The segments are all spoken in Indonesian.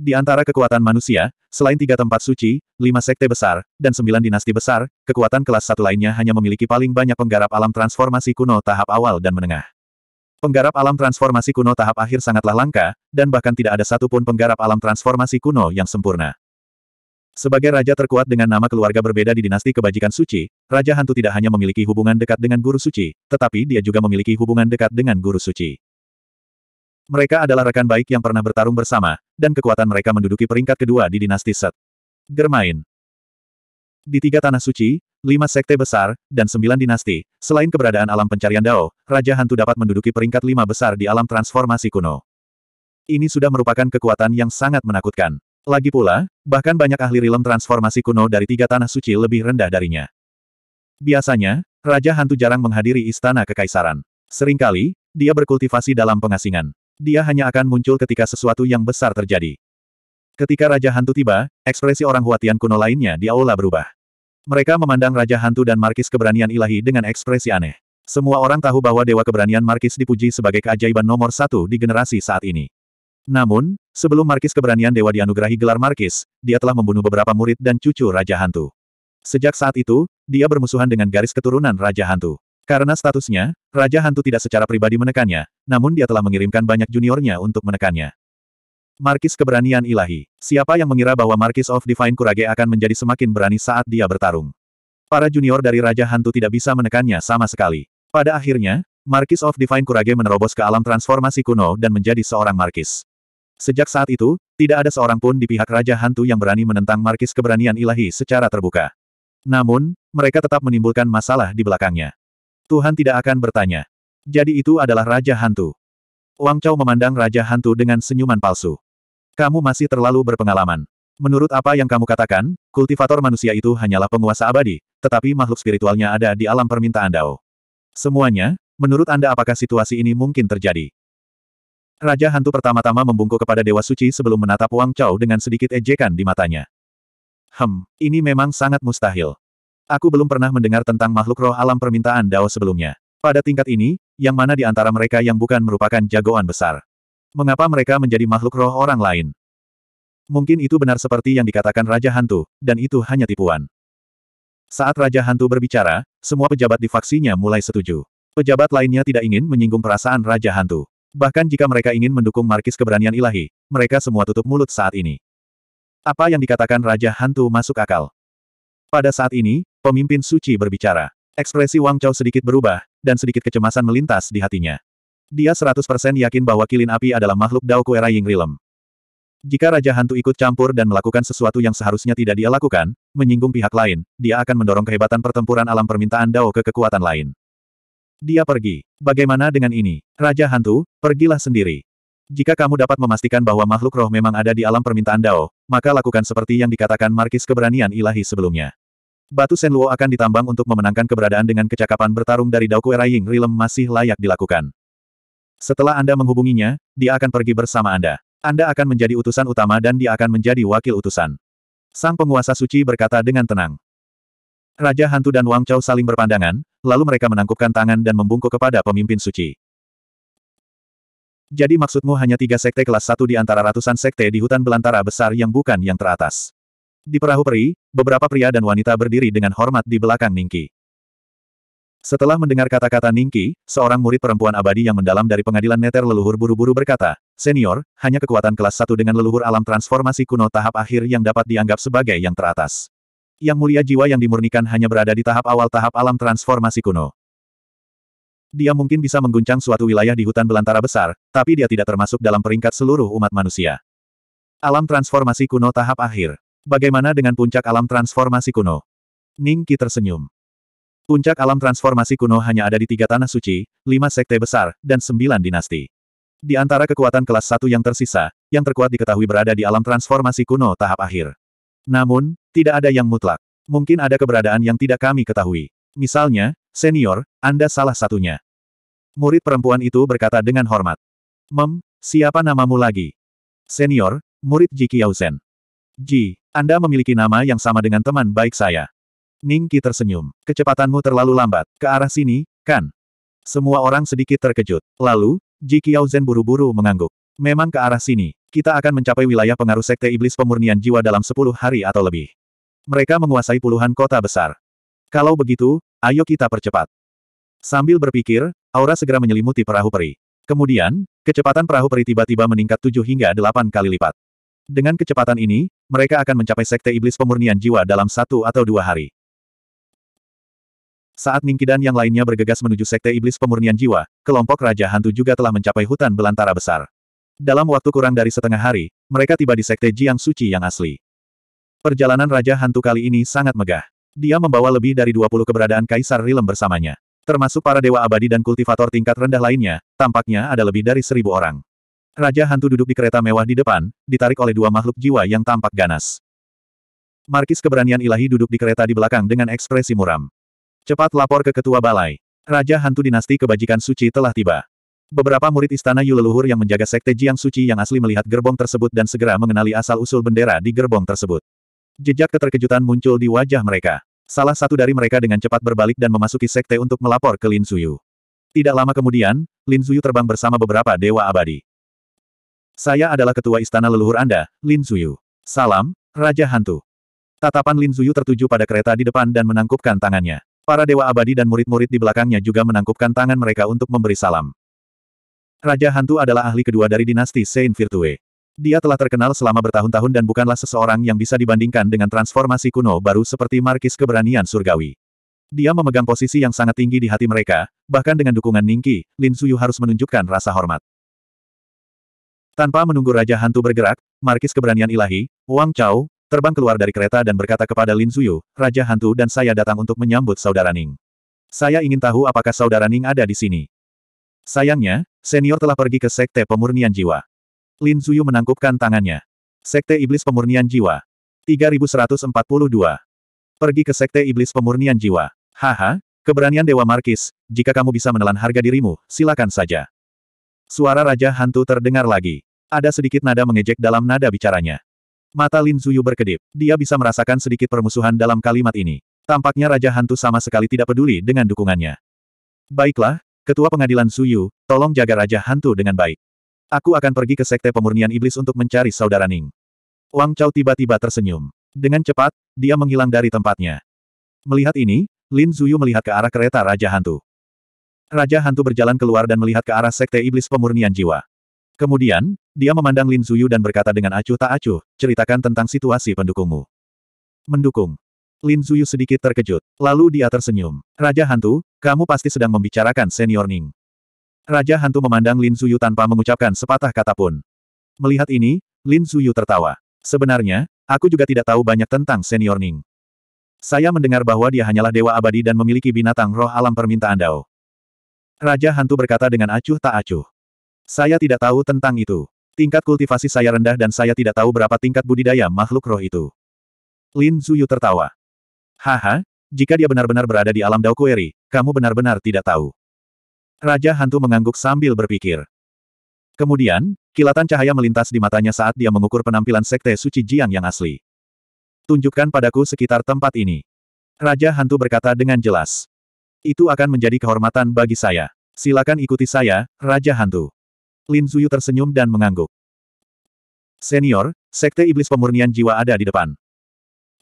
Di antara kekuatan manusia, selain tiga tempat suci, lima sekte besar, dan sembilan dinasti besar, kekuatan kelas satu lainnya hanya memiliki paling banyak penggarap alam transformasi kuno tahap awal dan menengah. Penggarap alam transformasi kuno tahap akhir sangatlah langka, dan bahkan tidak ada satupun penggarap alam transformasi kuno yang sempurna. Sebagai raja terkuat dengan nama keluarga berbeda di dinasti kebajikan suci, Raja Hantu tidak hanya memiliki hubungan dekat dengan Guru Suci, tetapi dia juga memiliki hubungan dekat dengan Guru Suci. Mereka adalah rekan baik yang pernah bertarung bersama, dan kekuatan mereka menduduki peringkat kedua di dinasti Set. Germain Di tiga tanah suci, lima sekte besar, dan sembilan dinasti, selain keberadaan alam pencarian Dao, Raja Hantu dapat menduduki peringkat lima besar di alam transformasi kuno. Ini sudah merupakan kekuatan yang sangat menakutkan. Lagi pula, bahkan banyak ahli rilem transformasi kuno dari tiga tanah suci lebih rendah darinya. Biasanya, Raja Hantu jarang menghadiri istana kekaisaran. Seringkali, dia berkultivasi dalam pengasingan. Dia hanya akan muncul ketika sesuatu yang besar terjadi. Ketika Raja Hantu tiba, ekspresi orang Huatian kuno lainnya di aula berubah. Mereka memandang Raja Hantu dan Markis keberanian ilahi dengan ekspresi aneh. Semua orang tahu bahwa Dewa Keberanian Markis dipuji sebagai keajaiban nomor satu di generasi saat ini. Namun, sebelum Markis keberanian Dewa dianugerahi gelar Markis, dia telah membunuh beberapa murid dan cucu Raja Hantu. Sejak saat itu, dia bermusuhan dengan garis keturunan Raja Hantu. Karena statusnya, Raja Hantu tidak secara pribadi menekannya, namun dia telah mengirimkan banyak juniornya untuk menekannya. Markis keberanian ilahi. Siapa yang mengira bahwa Markis of Divine Kurage akan menjadi semakin berani saat dia bertarung? Para junior dari Raja Hantu tidak bisa menekannya sama sekali. Pada akhirnya, Markis of Divine Kurage menerobos ke alam transformasi kuno dan menjadi seorang Markis. Sejak saat itu, tidak ada seorang pun di pihak Raja Hantu yang berani menentang Markis keberanian ilahi secara terbuka. Namun, mereka tetap menimbulkan masalah di belakangnya. Tuhan tidak akan bertanya. Jadi itu adalah Raja Hantu. Wang Chao memandang Raja Hantu dengan senyuman palsu. Kamu masih terlalu berpengalaman. Menurut apa yang kamu katakan, kultivator manusia itu hanyalah penguasa abadi, tetapi makhluk spiritualnya ada di alam permintaan Dao. Semuanya, menurut Anda apakah situasi ini mungkin terjadi? Raja Hantu pertama-tama membungkuk kepada Dewa Suci sebelum menatap Wang Chao dengan sedikit ejekan di matanya. Hem, ini memang sangat mustahil. Aku belum pernah mendengar tentang makhluk roh alam permintaan Dao sebelumnya. Pada tingkat ini, yang mana di antara mereka yang bukan merupakan jagoan besar? Mengapa mereka menjadi makhluk roh orang lain? Mungkin itu benar seperti yang dikatakan Raja Hantu, dan itu hanya tipuan. Saat Raja Hantu berbicara, semua pejabat di faksinya mulai setuju. Pejabat lainnya tidak ingin menyinggung perasaan Raja Hantu. Bahkan jika mereka ingin mendukung markis keberanian ilahi, mereka semua tutup mulut saat ini. Apa yang dikatakan Raja Hantu masuk akal. Pada saat ini, Pemimpin suci berbicara. Ekspresi Wang Chao sedikit berubah, dan sedikit kecemasan melintas di hatinya. Dia 100% yakin bahwa kilin api adalah makhluk Dao Kuera Rilem. Jika Raja Hantu ikut campur dan melakukan sesuatu yang seharusnya tidak dia lakukan, menyinggung pihak lain, dia akan mendorong kehebatan pertempuran alam permintaan Dao ke kekuatan lain. Dia pergi. Bagaimana dengan ini? Raja Hantu, pergilah sendiri. Jika kamu dapat memastikan bahwa makhluk roh memang ada di alam permintaan Dao, maka lakukan seperti yang dikatakan Markis keberanian ilahi sebelumnya. Batu Senluo akan ditambang untuk memenangkan keberadaan dengan kecakapan bertarung dari Daoku Era Ying Rilem masih layak dilakukan. Setelah Anda menghubunginya, dia akan pergi bersama Anda. Anda akan menjadi utusan utama dan dia akan menjadi wakil utusan. Sang penguasa suci berkata dengan tenang. Raja Hantu dan Wang Chao saling berpandangan, lalu mereka menangkupkan tangan dan membungkuk kepada pemimpin suci. Jadi maksudmu hanya tiga sekte kelas satu di antara ratusan sekte di hutan belantara besar yang bukan yang teratas. Di perahu peri, beberapa pria dan wanita berdiri dengan hormat di belakang Ningki. Setelah mendengar kata-kata Ningki, seorang murid perempuan abadi yang mendalam dari pengadilan neter leluhur buru-buru berkata, Senior, hanya kekuatan kelas satu dengan leluhur alam transformasi kuno tahap akhir yang dapat dianggap sebagai yang teratas. Yang mulia jiwa yang dimurnikan hanya berada di tahap awal tahap alam transformasi kuno. Dia mungkin bisa mengguncang suatu wilayah di hutan belantara besar, tapi dia tidak termasuk dalam peringkat seluruh umat manusia. Alam transformasi kuno tahap akhir. Bagaimana dengan puncak alam transformasi kuno? Ning Qi tersenyum. Puncak alam transformasi kuno hanya ada di tiga tanah suci, lima sekte besar, dan sembilan dinasti. Di antara kekuatan kelas satu yang tersisa, yang terkuat diketahui berada di alam transformasi kuno tahap akhir. Namun, tidak ada yang mutlak. Mungkin ada keberadaan yang tidak kami ketahui. Misalnya, senior, Anda salah satunya. Murid perempuan itu berkata dengan hormat. Mem, siapa namamu lagi? Senior, murid Ji Kiyosen. Ji, anda memiliki nama yang sama dengan teman baik saya. Ning tersenyum. Kecepatanmu terlalu lambat. Ke arah sini, kan? Semua orang sedikit terkejut. Lalu, Ji Zen buru-buru mengangguk. Memang ke arah sini. Kita akan mencapai wilayah pengaruh Sekte Iblis Pemurnian Jiwa dalam 10 hari atau lebih. Mereka menguasai puluhan kota besar. Kalau begitu, ayo kita percepat. Sambil berpikir, aura segera menyelimuti perahu peri. Kemudian, kecepatan perahu peri tiba-tiba meningkat 7 hingga 8 kali lipat. Dengan kecepatan ini, mereka akan mencapai sekte iblis pemurnian jiwa dalam satu atau dua hari. Saat Ningki dan yang lainnya bergegas menuju sekte iblis pemurnian jiwa, kelompok Raja Hantu juga telah mencapai hutan belantara besar. Dalam waktu kurang dari setengah hari, mereka tiba di sekte Jiang Suci yang asli. Perjalanan Raja Hantu kali ini sangat megah. Dia membawa lebih dari 20 keberadaan Kaisar Rilem bersamanya. Termasuk para dewa abadi dan kultivator tingkat rendah lainnya, tampaknya ada lebih dari seribu orang. Raja Hantu duduk di kereta mewah di depan, ditarik oleh dua makhluk jiwa yang tampak ganas. Markis keberanian ilahi duduk di kereta di belakang dengan ekspresi muram. Cepat lapor ke ketua balai. Raja Hantu Dinasti Kebajikan Suci telah tiba. Beberapa murid istana Yu yang menjaga sekte Jiang Suci yang asli melihat gerbong tersebut dan segera mengenali asal-usul bendera di gerbong tersebut. Jejak keterkejutan muncul di wajah mereka. Salah satu dari mereka dengan cepat berbalik dan memasuki sekte untuk melapor ke Lin Suyu. Tidak lama kemudian, Lin Suyu terbang bersama beberapa dewa abadi. Saya adalah ketua istana leluhur Anda, Lin Zuyu. Salam, Raja Hantu. Tatapan Lin Zuyu tertuju pada kereta di depan dan menangkupkan tangannya. Para dewa abadi dan murid-murid di belakangnya juga menangkupkan tangan mereka untuk memberi salam. Raja Hantu adalah ahli kedua dari dinasti Saint Virtue. Dia telah terkenal selama bertahun-tahun dan bukanlah seseorang yang bisa dibandingkan dengan transformasi kuno baru seperti Markis Keberanian Surgawi. Dia memegang posisi yang sangat tinggi di hati mereka, bahkan dengan dukungan Ningki, Lin Suyu harus menunjukkan rasa hormat. Tanpa menunggu Raja Hantu bergerak, Markis Keberanian Ilahi, Wang Chao, terbang keluar dari kereta dan berkata kepada Lin Zuyu, Raja Hantu dan saya datang untuk menyambut Saudara Ning. Saya ingin tahu apakah Saudara Ning ada di sini. Sayangnya, senior telah pergi ke Sekte Pemurnian Jiwa. Lin Zuyu menangkupkan tangannya. Sekte Iblis Pemurnian Jiwa. 3142. Pergi ke Sekte Iblis Pemurnian Jiwa. Haha, keberanian Dewa Markis, jika kamu bisa menelan harga dirimu, silakan saja. Suara Raja Hantu terdengar lagi. Ada sedikit nada mengejek dalam nada bicaranya. Mata Lin Zuyu berkedip. Dia bisa merasakan sedikit permusuhan dalam kalimat ini. Tampaknya Raja Hantu sama sekali tidak peduli dengan dukungannya. Baiklah, Ketua Pengadilan Zuyu, tolong jaga Raja Hantu dengan baik. Aku akan pergi ke Sekte Pemurnian Iblis untuk mencari Saudara Ning. Wang Chao tiba-tiba tersenyum. Dengan cepat, dia menghilang dari tempatnya. Melihat ini, Lin Zuyu melihat ke arah kereta Raja Hantu. Raja Hantu berjalan keluar dan melihat ke arah Sekte Iblis Pemurnian Jiwa. Kemudian, dia memandang Lin Zuyu dan berkata dengan acuh tak acuh, ceritakan tentang situasi pendukungmu. Mendukung. Lin Zuyu sedikit terkejut, lalu dia tersenyum. Raja Hantu, kamu pasti sedang membicarakan senior Ning. Raja Hantu memandang Lin Zuyu tanpa mengucapkan sepatah kata pun. Melihat ini, Lin Zuyu tertawa. Sebenarnya, aku juga tidak tahu banyak tentang senior Ning. Saya mendengar bahwa dia hanyalah dewa abadi dan memiliki binatang roh alam permintaan Dao. Raja hantu berkata dengan acuh tak acuh. Saya tidak tahu tentang itu. Tingkat kultivasi saya rendah dan saya tidak tahu berapa tingkat budidaya makhluk roh itu. Lin Zuyu tertawa. Haha, jika dia benar-benar berada di alam Daokueri, kamu benar-benar tidak tahu. Raja Hantu mengangguk sambil berpikir. Kemudian, kilatan cahaya melintas di matanya saat dia mengukur penampilan Sekte Suci Jiang yang asli. Tunjukkan padaku sekitar tempat ini. Raja Hantu berkata dengan jelas. Itu akan menjadi kehormatan bagi saya. Silakan ikuti saya, Raja Hantu. Lin Zuyu tersenyum dan mengangguk. Senior, Sekte Iblis Pemurnian Jiwa ada di depan.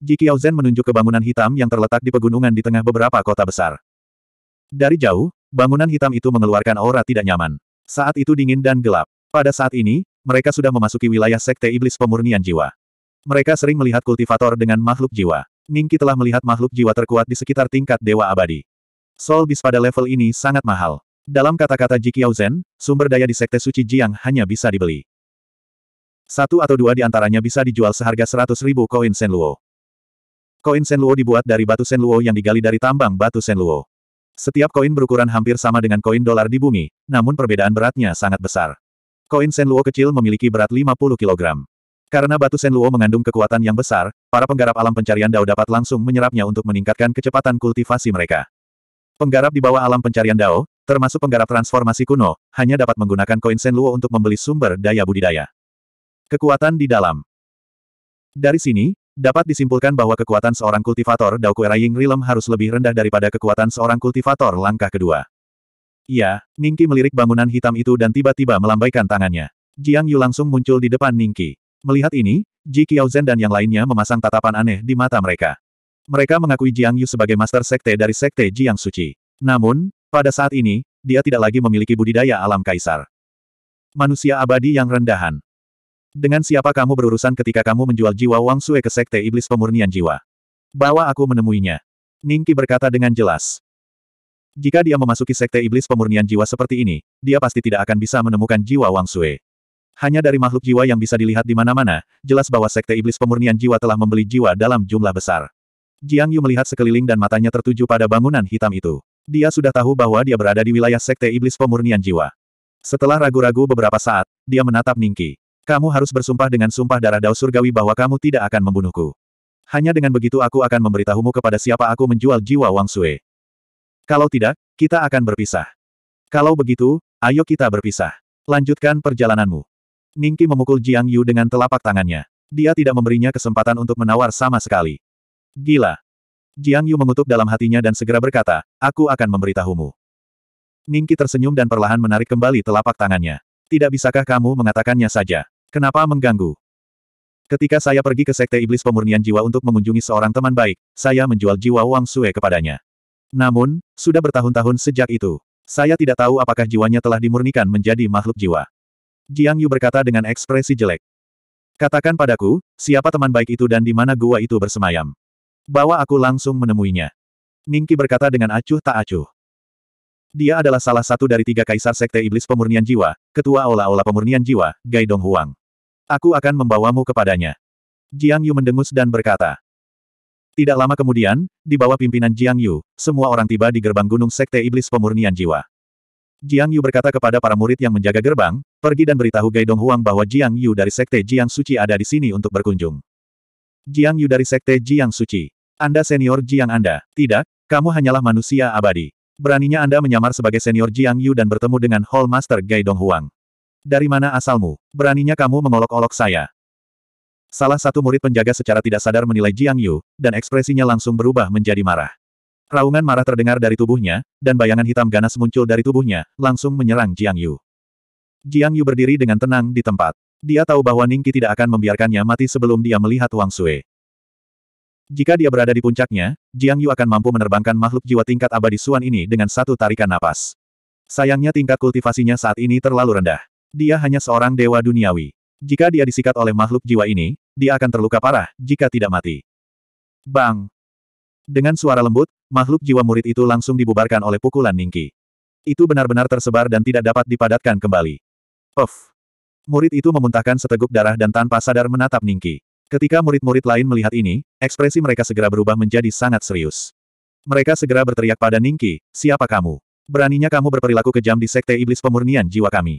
Ji Qiaozhen menunjuk ke bangunan hitam yang terletak di pegunungan di tengah beberapa kota besar. Dari jauh, bangunan hitam itu mengeluarkan aura tidak nyaman. Saat itu dingin dan gelap. Pada saat ini, mereka sudah memasuki wilayah Sekte Iblis Pemurnian Jiwa. Mereka sering melihat kultivator dengan makhluk jiwa. Ningki telah melihat makhluk jiwa terkuat di sekitar tingkat Dewa Abadi. Soul Beast pada level ini sangat mahal. Dalam kata-kata Ji Qiaozhen, sumber daya di Sekte Suci Jiang hanya bisa dibeli. Satu atau dua di antaranya bisa dijual seharga 100 ribu koin Senluo. Koin Senluo dibuat dari batu Senluo yang digali dari tambang batu Senluo. Setiap koin berukuran hampir sama dengan koin dolar di bumi, namun perbedaan beratnya sangat besar. Koin Senluo kecil memiliki berat 50 kg. Karena batu Senluo mengandung kekuatan yang besar, para penggarap alam pencarian Dao dapat langsung menyerapnya untuk meningkatkan kecepatan kultivasi mereka. Penggarap di bawah alam pencarian Dao, termasuk penggarap transformasi kuno, hanya dapat menggunakan koin Senluo untuk membeli sumber daya budidaya. Kekuatan di dalam Dari sini, dapat disimpulkan bahwa kekuatan seorang kultivator Dao Ying Rilem harus lebih rendah daripada kekuatan seorang kultivator langkah kedua. Ya, Ningki melirik bangunan hitam itu dan tiba-tiba melambaikan tangannya. Jiang Yu langsung muncul di depan Ningki. Melihat ini, Ji Qiaozhen dan yang lainnya memasang tatapan aneh di mata mereka. Mereka mengakui Jiang Yu sebagai master sekte dari sekte Jiang Suci. Namun, pada saat ini, dia tidak lagi memiliki budidaya alam kaisar. Manusia abadi yang rendahan. Dengan siapa kamu berurusan ketika kamu menjual jiwa Wang Sue ke Sekte Iblis Pemurnian Jiwa? Bawa aku menemuinya. Ningki berkata dengan jelas. Jika dia memasuki Sekte Iblis Pemurnian Jiwa seperti ini, dia pasti tidak akan bisa menemukan jiwa Wang Sue. Hanya dari makhluk jiwa yang bisa dilihat di mana-mana, jelas bahwa Sekte Iblis Pemurnian Jiwa telah membeli jiwa dalam jumlah besar. Jiang Yu melihat sekeliling dan matanya tertuju pada bangunan hitam itu. Dia sudah tahu bahwa dia berada di wilayah Sekte Iblis Pemurnian Jiwa. Setelah ragu-ragu beberapa saat, dia menatap Ningki. Kamu harus bersumpah dengan sumpah darah Dao Surgawi bahwa kamu tidak akan membunuhku. Hanya dengan begitu aku akan memberitahumu kepada siapa aku menjual jiwa Wang Sue. Kalau tidak, kita akan berpisah. Kalau begitu, ayo kita berpisah. Lanjutkan perjalananmu. Ningki memukul Jiang Yu dengan telapak tangannya. Dia tidak memberinya kesempatan untuk menawar sama sekali. Gila, Jiang Yu mengutuk dalam hatinya dan segera berkata, aku akan memberitahumu. Ningki tersenyum dan perlahan menarik kembali telapak tangannya. Tidak bisakah kamu mengatakannya saja? Kenapa mengganggu? Ketika saya pergi ke Sekte Iblis Pemurnian Jiwa untuk mengunjungi seorang teman baik, saya menjual jiwa Wang Sue kepadanya. Namun, sudah bertahun-tahun sejak itu, saya tidak tahu apakah jiwanya telah dimurnikan menjadi makhluk jiwa. Jiang Yu berkata dengan ekspresi jelek. Katakan padaku, siapa teman baik itu dan di mana gua itu bersemayam. Bawa aku langsung menemuinya. Ningki berkata dengan acuh tak acuh. Dia adalah salah satu dari tiga kaisar sekte iblis pemurnian jiwa, ketua ola-ola pemurnian jiwa, Gai Dong Huang. Aku akan membawamu kepadanya. Jiang Yu mendengus dan berkata. Tidak lama kemudian, di bawah pimpinan Jiang Yu, semua orang tiba di gerbang gunung sekte iblis pemurnian jiwa. Jiang Yu berkata kepada para murid yang menjaga gerbang, pergi dan beritahu Gai Dong Huang bahwa Jiang Yu dari sekte Jiang Suci ada di sini untuk berkunjung. Jiang Yu dari sekte Jiang Suci. Anda senior Jiang Anda. Tidak, kamu hanyalah manusia abadi. Beraninya Anda menyamar sebagai senior Jiang Yu dan bertemu dengan Hall Master Gai Huang. Dari mana asalmu? Beraninya kamu mengolok-olok saya. Salah satu murid penjaga secara tidak sadar menilai Jiang Yu, dan ekspresinya langsung berubah menjadi marah. Raungan marah terdengar dari tubuhnya, dan bayangan hitam ganas muncul dari tubuhnya, langsung menyerang Jiang Yu. Jiang Yu berdiri dengan tenang di tempat. Dia tahu bahwa Ningki tidak akan membiarkannya mati sebelum dia melihat Wang Sui. Jika dia berada di puncaknya, Jiang Yu akan mampu menerbangkan makhluk jiwa tingkat abadi Suan ini dengan satu tarikan napas. Sayangnya tingkat kultivasinya saat ini terlalu rendah. Dia hanya seorang dewa duniawi. Jika dia disikat oleh makhluk jiwa ini, dia akan terluka parah jika tidak mati. Bang! Dengan suara lembut, makhluk jiwa murid itu langsung dibubarkan oleh pukulan Ningki. Itu benar-benar tersebar dan tidak dapat dipadatkan kembali. Puff! Murid itu memuntahkan seteguk darah dan tanpa sadar menatap Ningki. Ketika murid-murid lain melihat ini, ekspresi mereka segera berubah menjadi sangat serius. Mereka segera berteriak pada Ningki, siapa kamu? Beraninya kamu berperilaku kejam di Sekte Iblis Pemurnian Jiwa kami.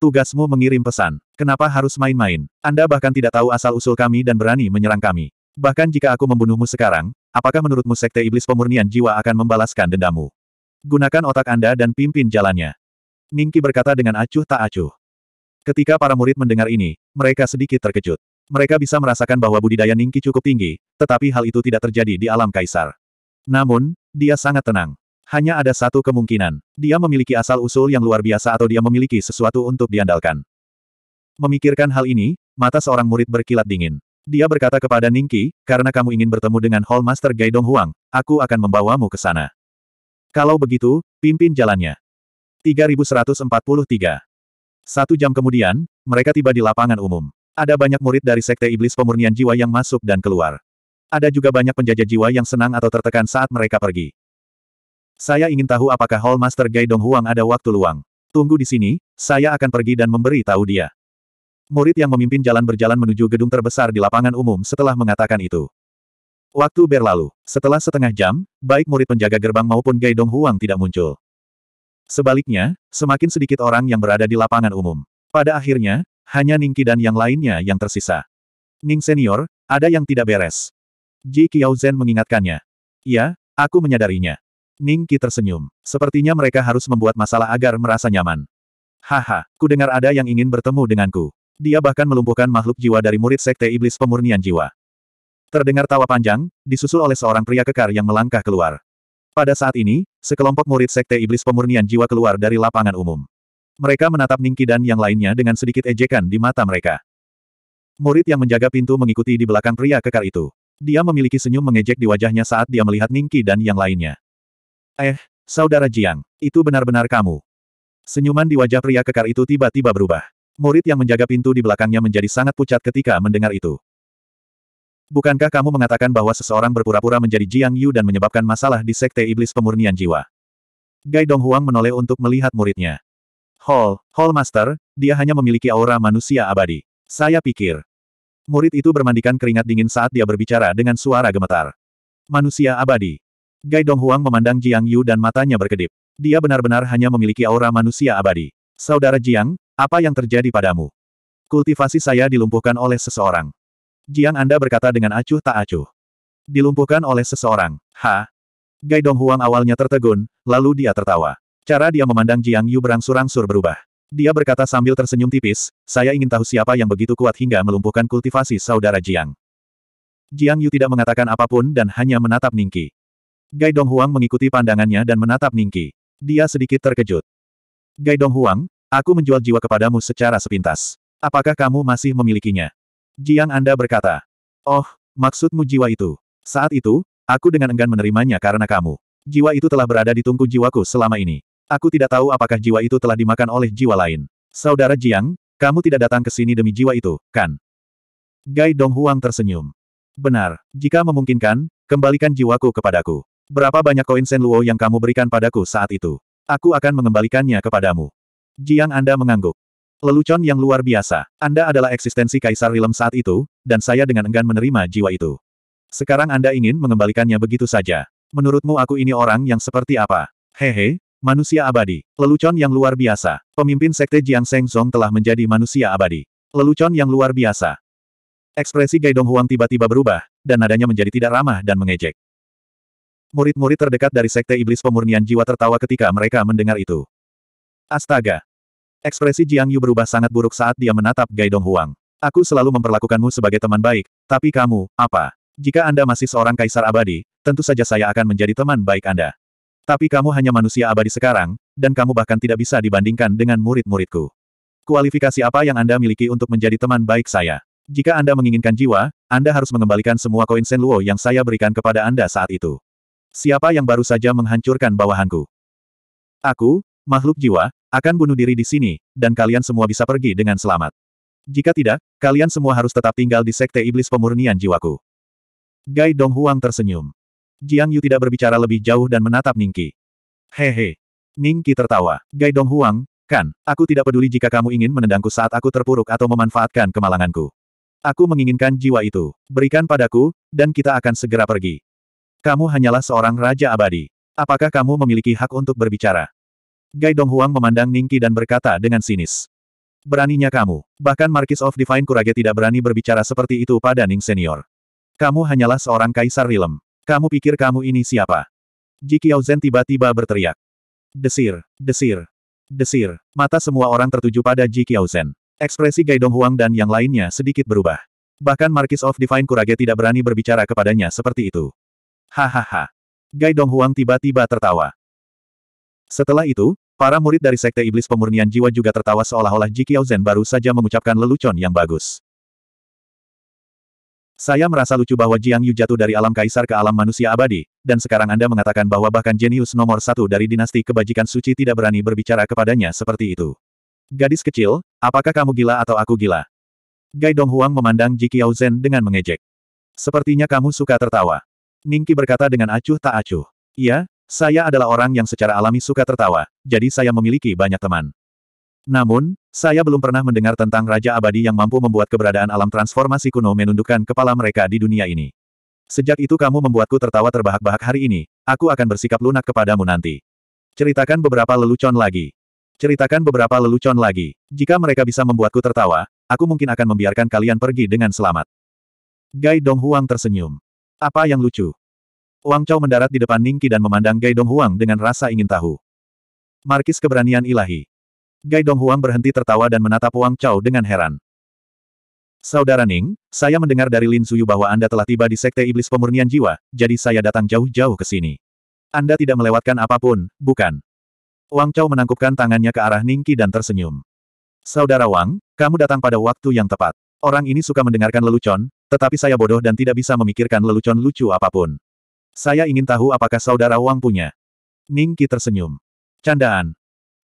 Tugasmu mengirim pesan. Kenapa harus main-main? Anda bahkan tidak tahu asal-usul kami dan berani menyerang kami. Bahkan jika aku membunuhmu sekarang, apakah menurutmu Sekte Iblis Pemurnian Jiwa akan membalaskan dendammu? Gunakan otak Anda dan pimpin jalannya. Ningki berkata dengan acuh tak acuh. Ketika para murid mendengar ini, mereka sedikit terkejut. Mereka bisa merasakan bahwa budidaya Ningki cukup tinggi, tetapi hal itu tidak terjadi di alam kaisar. Namun, dia sangat tenang. Hanya ada satu kemungkinan. Dia memiliki asal-usul yang luar biasa atau dia memiliki sesuatu untuk diandalkan. Memikirkan hal ini, mata seorang murid berkilat dingin. Dia berkata kepada Ningki, karena kamu ingin bertemu dengan Hall Master Huang, aku akan membawamu ke sana. Kalau begitu, pimpin jalannya. 3143 Satu jam kemudian, mereka tiba di lapangan umum. Ada banyak murid dari Sekte Iblis Pemurnian Jiwa yang masuk dan keluar. Ada juga banyak penjajah jiwa yang senang atau tertekan saat mereka pergi. Saya ingin tahu apakah Hall Master Gai Dong Huang ada waktu luang. Tunggu di sini, saya akan pergi dan memberi tahu dia. Murid yang memimpin jalan berjalan menuju gedung terbesar di lapangan umum setelah mengatakan itu. Waktu berlalu. Setelah setengah jam, baik murid penjaga gerbang maupun Gai Dong Huang tidak muncul. Sebaliknya, semakin sedikit orang yang berada di lapangan umum. Pada akhirnya, hanya Ningki dan yang lainnya yang tersisa. Ning senior, ada yang tidak beres. Ji Qiaozhen mengingatkannya. Ya, aku menyadarinya. Ningki tersenyum. Sepertinya mereka harus membuat masalah agar merasa nyaman. Haha, ku dengar ada yang ingin bertemu denganku. Dia bahkan melumpuhkan makhluk jiwa dari murid sekte iblis pemurnian jiwa. Terdengar tawa panjang, disusul oleh seorang pria kekar yang melangkah keluar. Pada saat ini, sekelompok murid sekte iblis pemurnian jiwa keluar dari lapangan umum. Mereka menatap Ningki dan yang lainnya dengan sedikit ejekan di mata mereka. Murid yang menjaga pintu mengikuti di belakang pria kekar itu. Dia memiliki senyum mengejek di wajahnya saat dia melihat Ningki dan yang lainnya. Eh, saudara Jiang, itu benar-benar kamu. Senyuman di wajah pria kekar itu tiba-tiba berubah. Murid yang menjaga pintu di belakangnya menjadi sangat pucat ketika mendengar itu. Bukankah kamu mengatakan bahwa seseorang berpura-pura menjadi Jiang Yu dan menyebabkan masalah di Sekte Iblis Pemurnian Jiwa? Gai Huang menoleh untuk melihat muridnya. Hall, Hall Master, dia hanya memiliki aura manusia abadi. Saya pikir. Murid itu bermandikan keringat dingin saat dia berbicara dengan suara gemetar. Manusia abadi. Gai Huang memandang Jiang Yu dan matanya berkedip. Dia benar-benar hanya memiliki aura manusia abadi. Saudara Jiang, apa yang terjadi padamu? Kultivasi saya dilumpuhkan oleh seseorang. Jiang Anda berkata dengan acuh tak acuh. Dilumpuhkan oleh seseorang. Ha? Gai Huang awalnya tertegun, lalu dia tertawa. Cara dia memandang Jiang Yu berangsur-angsur berubah. Dia berkata sambil tersenyum tipis, saya ingin tahu siapa yang begitu kuat hingga melumpuhkan kultivasi saudara Jiang. Jiang Yu tidak mengatakan apapun dan hanya menatap Ningki. Gai Huang mengikuti pandangannya dan menatap Ningki. Dia sedikit terkejut. Gai Huang, aku menjual jiwa kepadamu secara sepintas. Apakah kamu masih memilikinya? Jiang Anda berkata. Oh, maksudmu jiwa itu. Saat itu, aku dengan enggan menerimanya karena kamu. Jiwa itu telah berada di tungku jiwaku selama ini. Aku tidak tahu apakah jiwa itu telah dimakan oleh jiwa lain. Saudara Jiang, kamu tidak datang ke sini demi jiwa itu, kan? Gai Donghuang tersenyum. Benar, jika memungkinkan, kembalikan jiwaku kepadaku. Berapa banyak koin Sen Luo yang kamu berikan padaku saat itu? Aku akan mengembalikannya kepadamu. Jiang Anda mengangguk. Lelucon yang luar biasa. Anda adalah eksistensi Kaisar Rilem saat itu, dan saya dengan enggan menerima jiwa itu. Sekarang Anda ingin mengembalikannya begitu saja. Menurutmu aku ini orang yang seperti apa? Hehe, Manusia abadi. Lelucon yang luar biasa. Pemimpin sekte Jiang Sheng Zong telah menjadi manusia abadi. Lelucon yang luar biasa. Ekspresi Gaidong Huang tiba-tiba berubah, dan nadanya menjadi tidak ramah dan mengejek. Murid-murid terdekat dari sekte iblis pemurnian jiwa tertawa ketika mereka mendengar itu. Astaga! Ekspresi Jiang Yu berubah sangat buruk saat dia menatap Gaidong Huang. Aku selalu memperlakukanmu sebagai teman baik, tapi kamu, apa? Jika Anda masih seorang kaisar abadi, tentu saja saya akan menjadi teman baik Anda. Tapi kamu hanya manusia abadi sekarang, dan kamu bahkan tidak bisa dibandingkan dengan murid-muridku. Kualifikasi apa yang Anda miliki untuk menjadi teman baik saya? Jika Anda menginginkan jiwa, Anda harus mengembalikan semua koin sen Luo yang saya berikan kepada Anda saat itu. Siapa yang baru saja menghancurkan bawahanku? Aku, makhluk jiwa, akan bunuh diri di sini, dan kalian semua bisa pergi dengan selamat. Jika tidak, kalian semua harus tetap tinggal di Sekte Iblis Pemurnian Jiwaku. Gai Huang tersenyum. Jiang Yu tidak berbicara lebih jauh dan menatap Ningqi. Hehe. Ningki tertawa. Gai Dong Huang, kan, aku tidak peduli jika kamu ingin menendangku saat aku terpuruk atau memanfaatkan kemalanganku. Aku menginginkan jiwa itu. Berikan padaku, dan kita akan segera pergi. Kamu hanyalah seorang raja abadi. Apakah kamu memiliki hak untuk berbicara? Gai Dong Huang memandang Ningki dan berkata dengan sinis. Beraninya kamu. Bahkan Marquis of Divine Kurage tidak berani berbicara seperti itu pada Ning Senior. Kamu hanyalah seorang kaisar rilem. Kamu pikir kamu ini siapa? Ji Qiaozhen tiba-tiba berteriak. Desir, desir, desir. Mata semua orang tertuju pada Ji Qiaozhen. Ekspresi Gai Huang dan yang lainnya sedikit berubah. Bahkan Marquis of Divine Kurage tidak berani berbicara kepadanya seperti itu. Hahaha. Gai Huang tiba-tiba tertawa. Setelah itu, para murid dari Sekte Iblis Pemurnian Jiwa juga tertawa seolah-olah Ji Qiaozhen baru saja mengucapkan lelucon yang bagus. Saya merasa lucu bahwa Jiang Yu jatuh dari alam kaisar ke alam manusia abadi, dan sekarang Anda mengatakan bahwa bahkan jenius nomor satu dari dinasti kebajikan suci tidak berani berbicara kepadanya seperti itu. Gadis kecil, apakah kamu gila atau aku gila? Gai Huang memandang Ji Zen dengan mengejek. Sepertinya kamu suka tertawa. Ningki berkata dengan acuh tak acuh. Iya, saya adalah orang yang secara alami suka tertawa, jadi saya memiliki banyak teman. Namun, saya belum pernah mendengar tentang Raja Abadi yang mampu membuat keberadaan alam transformasi kuno menundukkan kepala mereka di dunia ini. Sejak itu kamu membuatku tertawa terbahak-bahak hari ini, aku akan bersikap lunak kepadamu nanti. Ceritakan beberapa lelucon lagi. Ceritakan beberapa lelucon lagi. Jika mereka bisa membuatku tertawa, aku mungkin akan membiarkan kalian pergi dengan selamat. Gai Dong Huang tersenyum. Apa yang lucu? Wang Chao mendarat di depan Ningki dan memandang Gai Dong Huang dengan rasa ingin tahu. Markis keberanian ilahi. Gai Donghuang berhenti tertawa dan menatap Wang Chao dengan heran. Saudara Ning, saya mendengar dari Lin Suyu bahwa Anda telah tiba di Sekte Iblis Pemurnian Jiwa, jadi saya datang jauh-jauh ke sini. Anda tidak melewatkan apapun, bukan? Wang Chao menangkupkan tangannya ke arah Ningki dan tersenyum. Saudara Wang, kamu datang pada waktu yang tepat. Orang ini suka mendengarkan lelucon, tetapi saya bodoh dan tidak bisa memikirkan lelucon lucu apapun. Saya ingin tahu apakah saudara Wang punya. Ningki tersenyum. Candaan,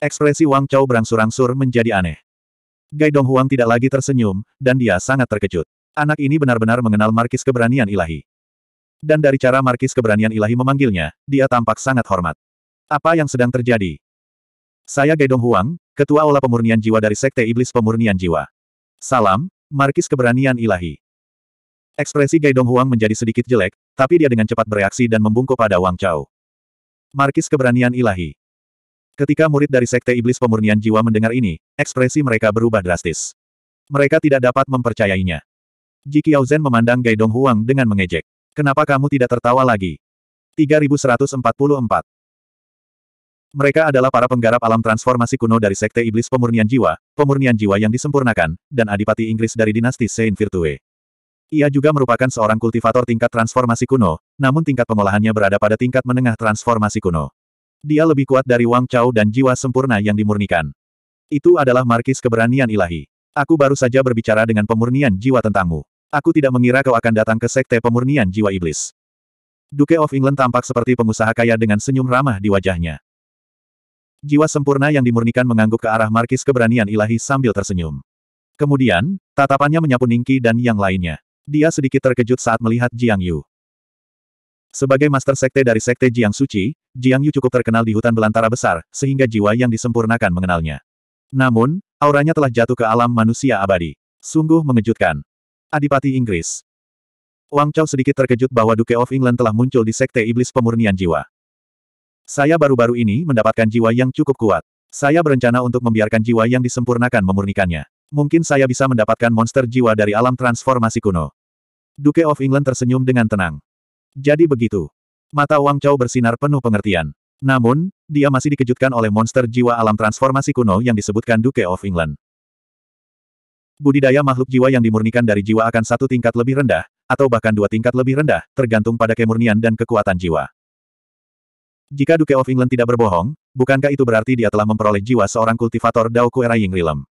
Ekspresi Wang Chao berangsur-angsur menjadi aneh. Gai Huang tidak lagi tersenyum, dan dia sangat terkejut. Anak ini benar-benar mengenal markis keberanian ilahi. Dan dari cara markis keberanian ilahi memanggilnya, dia tampak sangat hormat. Apa yang sedang terjadi? Saya Gai Huang, Ketua olah Pemurnian Jiwa dari Sekte Iblis Pemurnian Jiwa. Salam, markis keberanian ilahi. Ekspresi Gai Huang menjadi sedikit jelek, tapi dia dengan cepat bereaksi dan membungkuk pada Wang Chao. Markis keberanian ilahi. Ketika murid dari Sekte Iblis Pemurnian Jiwa mendengar ini, ekspresi mereka berubah drastis. Mereka tidak dapat mempercayainya. Ji Qiaozhen memandang Gai Dong Huang dengan mengejek. Kenapa kamu tidak tertawa lagi? 3144 Mereka adalah para penggarap alam transformasi kuno dari Sekte Iblis Pemurnian Jiwa, Pemurnian Jiwa yang disempurnakan, dan Adipati Inggris dari dinasti Saint Virtue. Ia juga merupakan seorang kultivator tingkat transformasi kuno, namun tingkat pengolahannya berada pada tingkat menengah transformasi kuno. Dia lebih kuat dari Wang Chao dan jiwa sempurna yang dimurnikan. Itu adalah markis keberanian ilahi. Aku baru saja berbicara dengan pemurnian jiwa tentangmu. Aku tidak mengira kau akan datang ke sekte pemurnian jiwa iblis. Duke of England tampak seperti pengusaha kaya dengan senyum ramah di wajahnya. Jiwa sempurna yang dimurnikan mengangguk ke arah markis keberanian ilahi sambil tersenyum. Kemudian, tatapannya menyapu Ningki dan yang lainnya. Dia sedikit terkejut saat melihat Jiang Yu. Sebagai master sekte dari sekte Jiang Suci, Jiang Yu cukup terkenal di hutan belantara besar, sehingga jiwa yang disempurnakan mengenalnya. Namun, auranya telah jatuh ke alam manusia abadi. Sungguh mengejutkan. Adipati Inggris. Wang Chao sedikit terkejut bahwa Duke of England telah muncul di sekte iblis pemurnian jiwa. Saya baru-baru ini mendapatkan jiwa yang cukup kuat. Saya berencana untuk membiarkan jiwa yang disempurnakan memurnikannya. Mungkin saya bisa mendapatkan monster jiwa dari alam transformasi kuno. Duke of England tersenyum dengan tenang. Jadi begitu. Mata Wang Chao bersinar penuh pengertian. Namun, dia masih dikejutkan oleh monster jiwa alam transformasi kuno yang disebutkan Duke of England. Budidaya makhluk jiwa yang dimurnikan dari jiwa akan satu tingkat lebih rendah, atau bahkan dua tingkat lebih rendah, tergantung pada kemurnian dan kekuatan jiwa. Jika Duke of England tidak berbohong, bukankah itu berarti dia telah memperoleh jiwa seorang kultivator Dao Kuera Ying Rilem?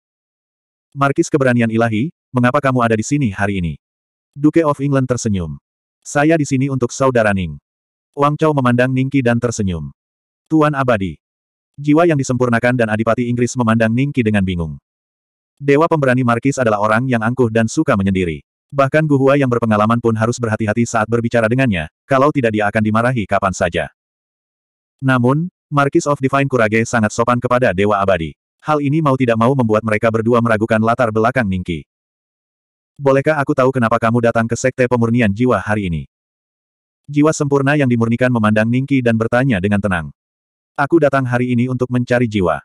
Markis keberanian ilahi, mengapa kamu ada di sini hari ini? Duke of England tersenyum. Saya di sini untuk saudara Ning. Wang Chao memandang Ningki dan tersenyum. Tuan abadi. Jiwa yang disempurnakan dan Adipati Inggris memandang Ningki dengan bingung. Dewa pemberani Markis adalah orang yang angkuh dan suka menyendiri. Bahkan Guhua yang berpengalaman pun harus berhati-hati saat berbicara dengannya, kalau tidak dia akan dimarahi kapan saja. Namun, Markis of Divine Kurage sangat sopan kepada Dewa Abadi. Hal ini mau tidak mau membuat mereka berdua meragukan latar belakang Ningki. Bolehkah aku tahu kenapa kamu datang ke Sekte Pemurnian Jiwa hari ini? Jiwa sempurna yang dimurnikan memandang Ningki dan bertanya dengan tenang. Aku datang hari ini untuk mencari jiwa.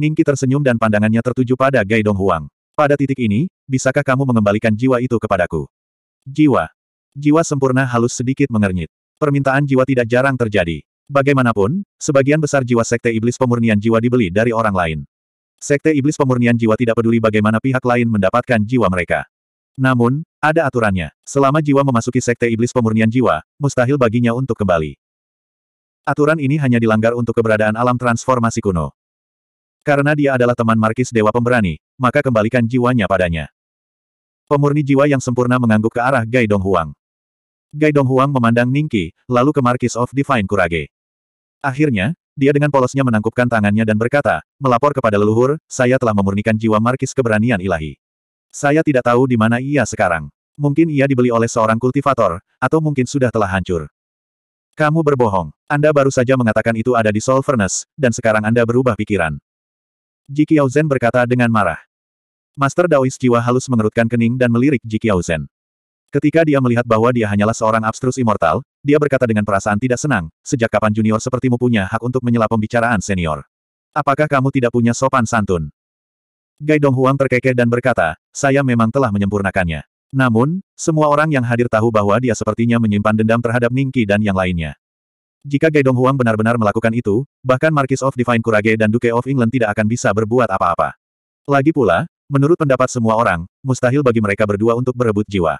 Ningki tersenyum dan pandangannya tertuju pada Gai Dong Huang. Pada titik ini, bisakah kamu mengembalikan jiwa itu kepadaku? Jiwa. Jiwa sempurna halus sedikit mengernyit. Permintaan jiwa tidak jarang terjadi. Bagaimanapun, sebagian besar jiwa Sekte Iblis Pemurnian Jiwa dibeli dari orang lain. Sekte Iblis Pemurnian Jiwa tidak peduli bagaimana pihak lain mendapatkan jiwa mereka. Namun, ada aturannya. Selama jiwa memasuki sekte iblis pemurnian jiwa, mustahil baginya untuk kembali. Aturan ini hanya dilanggar untuk keberadaan alam transformasi kuno. Karena dia adalah teman Markis Dewa Pemberani, maka kembalikan jiwanya padanya. Pemurni jiwa yang sempurna mengangguk ke arah Gai Dong Huang. Gai Dong Huang memandang Ningki, lalu ke Markis of Divine Kurage. Akhirnya, dia dengan polosnya menangkupkan tangannya dan berkata, melapor kepada leluhur, saya telah memurnikan jiwa Markis keberanian ilahi. Saya tidak tahu di mana ia sekarang. Mungkin ia dibeli oleh seorang kultivator, atau mungkin sudah telah hancur. Kamu berbohong. Anda baru saja mengatakan itu ada di Soul Furnace, dan sekarang Anda berubah pikiran. Ji Zen berkata dengan marah. Master Daois jiwa halus mengerutkan kening dan melirik Ji Zen. Ketika dia melihat bahwa dia hanyalah seorang abstrus immortal, dia berkata dengan perasaan tidak senang, sejak kapan junior sepertimu punya hak untuk menyela pembicaraan senior? Apakah kamu tidak punya sopan santun? Gai Donghuang terkekeh dan berkata, saya memang telah menyempurnakannya. Namun, semua orang yang hadir tahu bahwa dia sepertinya menyimpan dendam terhadap Ningki dan yang lainnya. Jika Gai Donghuang benar-benar melakukan itu, bahkan Marquis of Divine Kurage dan Duke of England tidak akan bisa berbuat apa-apa. Lagi pula, menurut pendapat semua orang, mustahil bagi mereka berdua untuk berebut jiwa.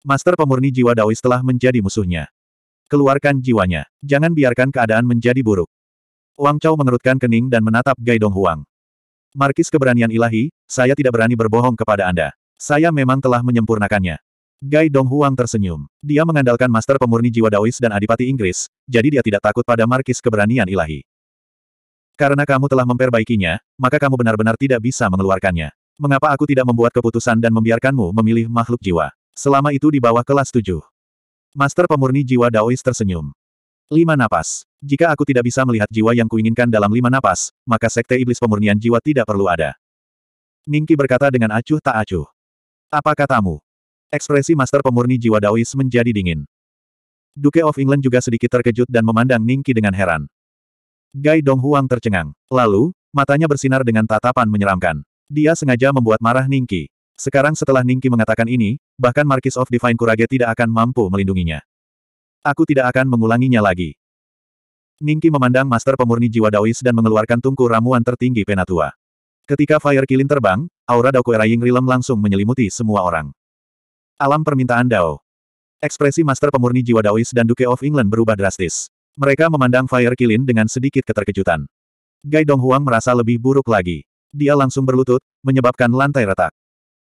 Master pemurni jiwa Daois telah menjadi musuhnya. Keluarkan jiwanya. Jangan biarkan keadaan menjadi buruk. Wang Chao mengerutkan kening dan menatap Gai Donghuang. Markis keberanian ilahi, saya tidak berani berbohong kepada Anda. Saya memang telah menyempurnakannya. Gai Dong Huang tersenyum. Dia mengandalkan master pemurni jiwa Daois dan Adipati Inggris, jadi dia tidak takut pada Markis keberanian ilahi. Karena kamu telah memperbaikinya, maka kamu benar-benar tidak bisa mengeluarkannya. Mengapa aku tidak membuat keputusan dan membiarkanmu memilih makhluk jiwa? Selama itu di bawah kelas tujuh. Master pemurni jiwa Daois tersenyum. Lima napas. Jika aku tidak bisa melihat jiwa yang kuinginkan dalam lima napas, maka sekte iblis pemurnian jiwa tidak perlu ada. Ningki berkata dengan acuh tak acuh. Apa katamu? Ekspresi master pemurni jiwa Daois menjadi dingin. Duke of England juga sedikit terkejut dan memandang Ningki dengan heran. Gai Donghuang tercengang. Lalu, matanya bersinar dengan tatapan menyeramkan. Dia sengaja membuat marah Ningki. Sekarang setelah Ningki mengatakan ini, bahkan Marquis of Divine Kurage tidak akan mampu melindunginya. Aku tidak akan mengulanginya lagi. Ningki memandang Master Pemurni Jiwa Daois dan mengeluarkan tungku ramuan tertinggi Penatua. Ketika Fire Kilin terbang, aura Dao Raying Rilem langsung menyelimuti semua orang. Alam permintaan Dao. Ekspresi Master Pemurni Jiwa Daois dan Duke of England berubah drastis. Mereka memandang Fire Kilin dengan sedikit keterkejutan. Gai Huang merasa lebih buruk lagi. Dia langsung berlutut, menyebabkan lantai retak.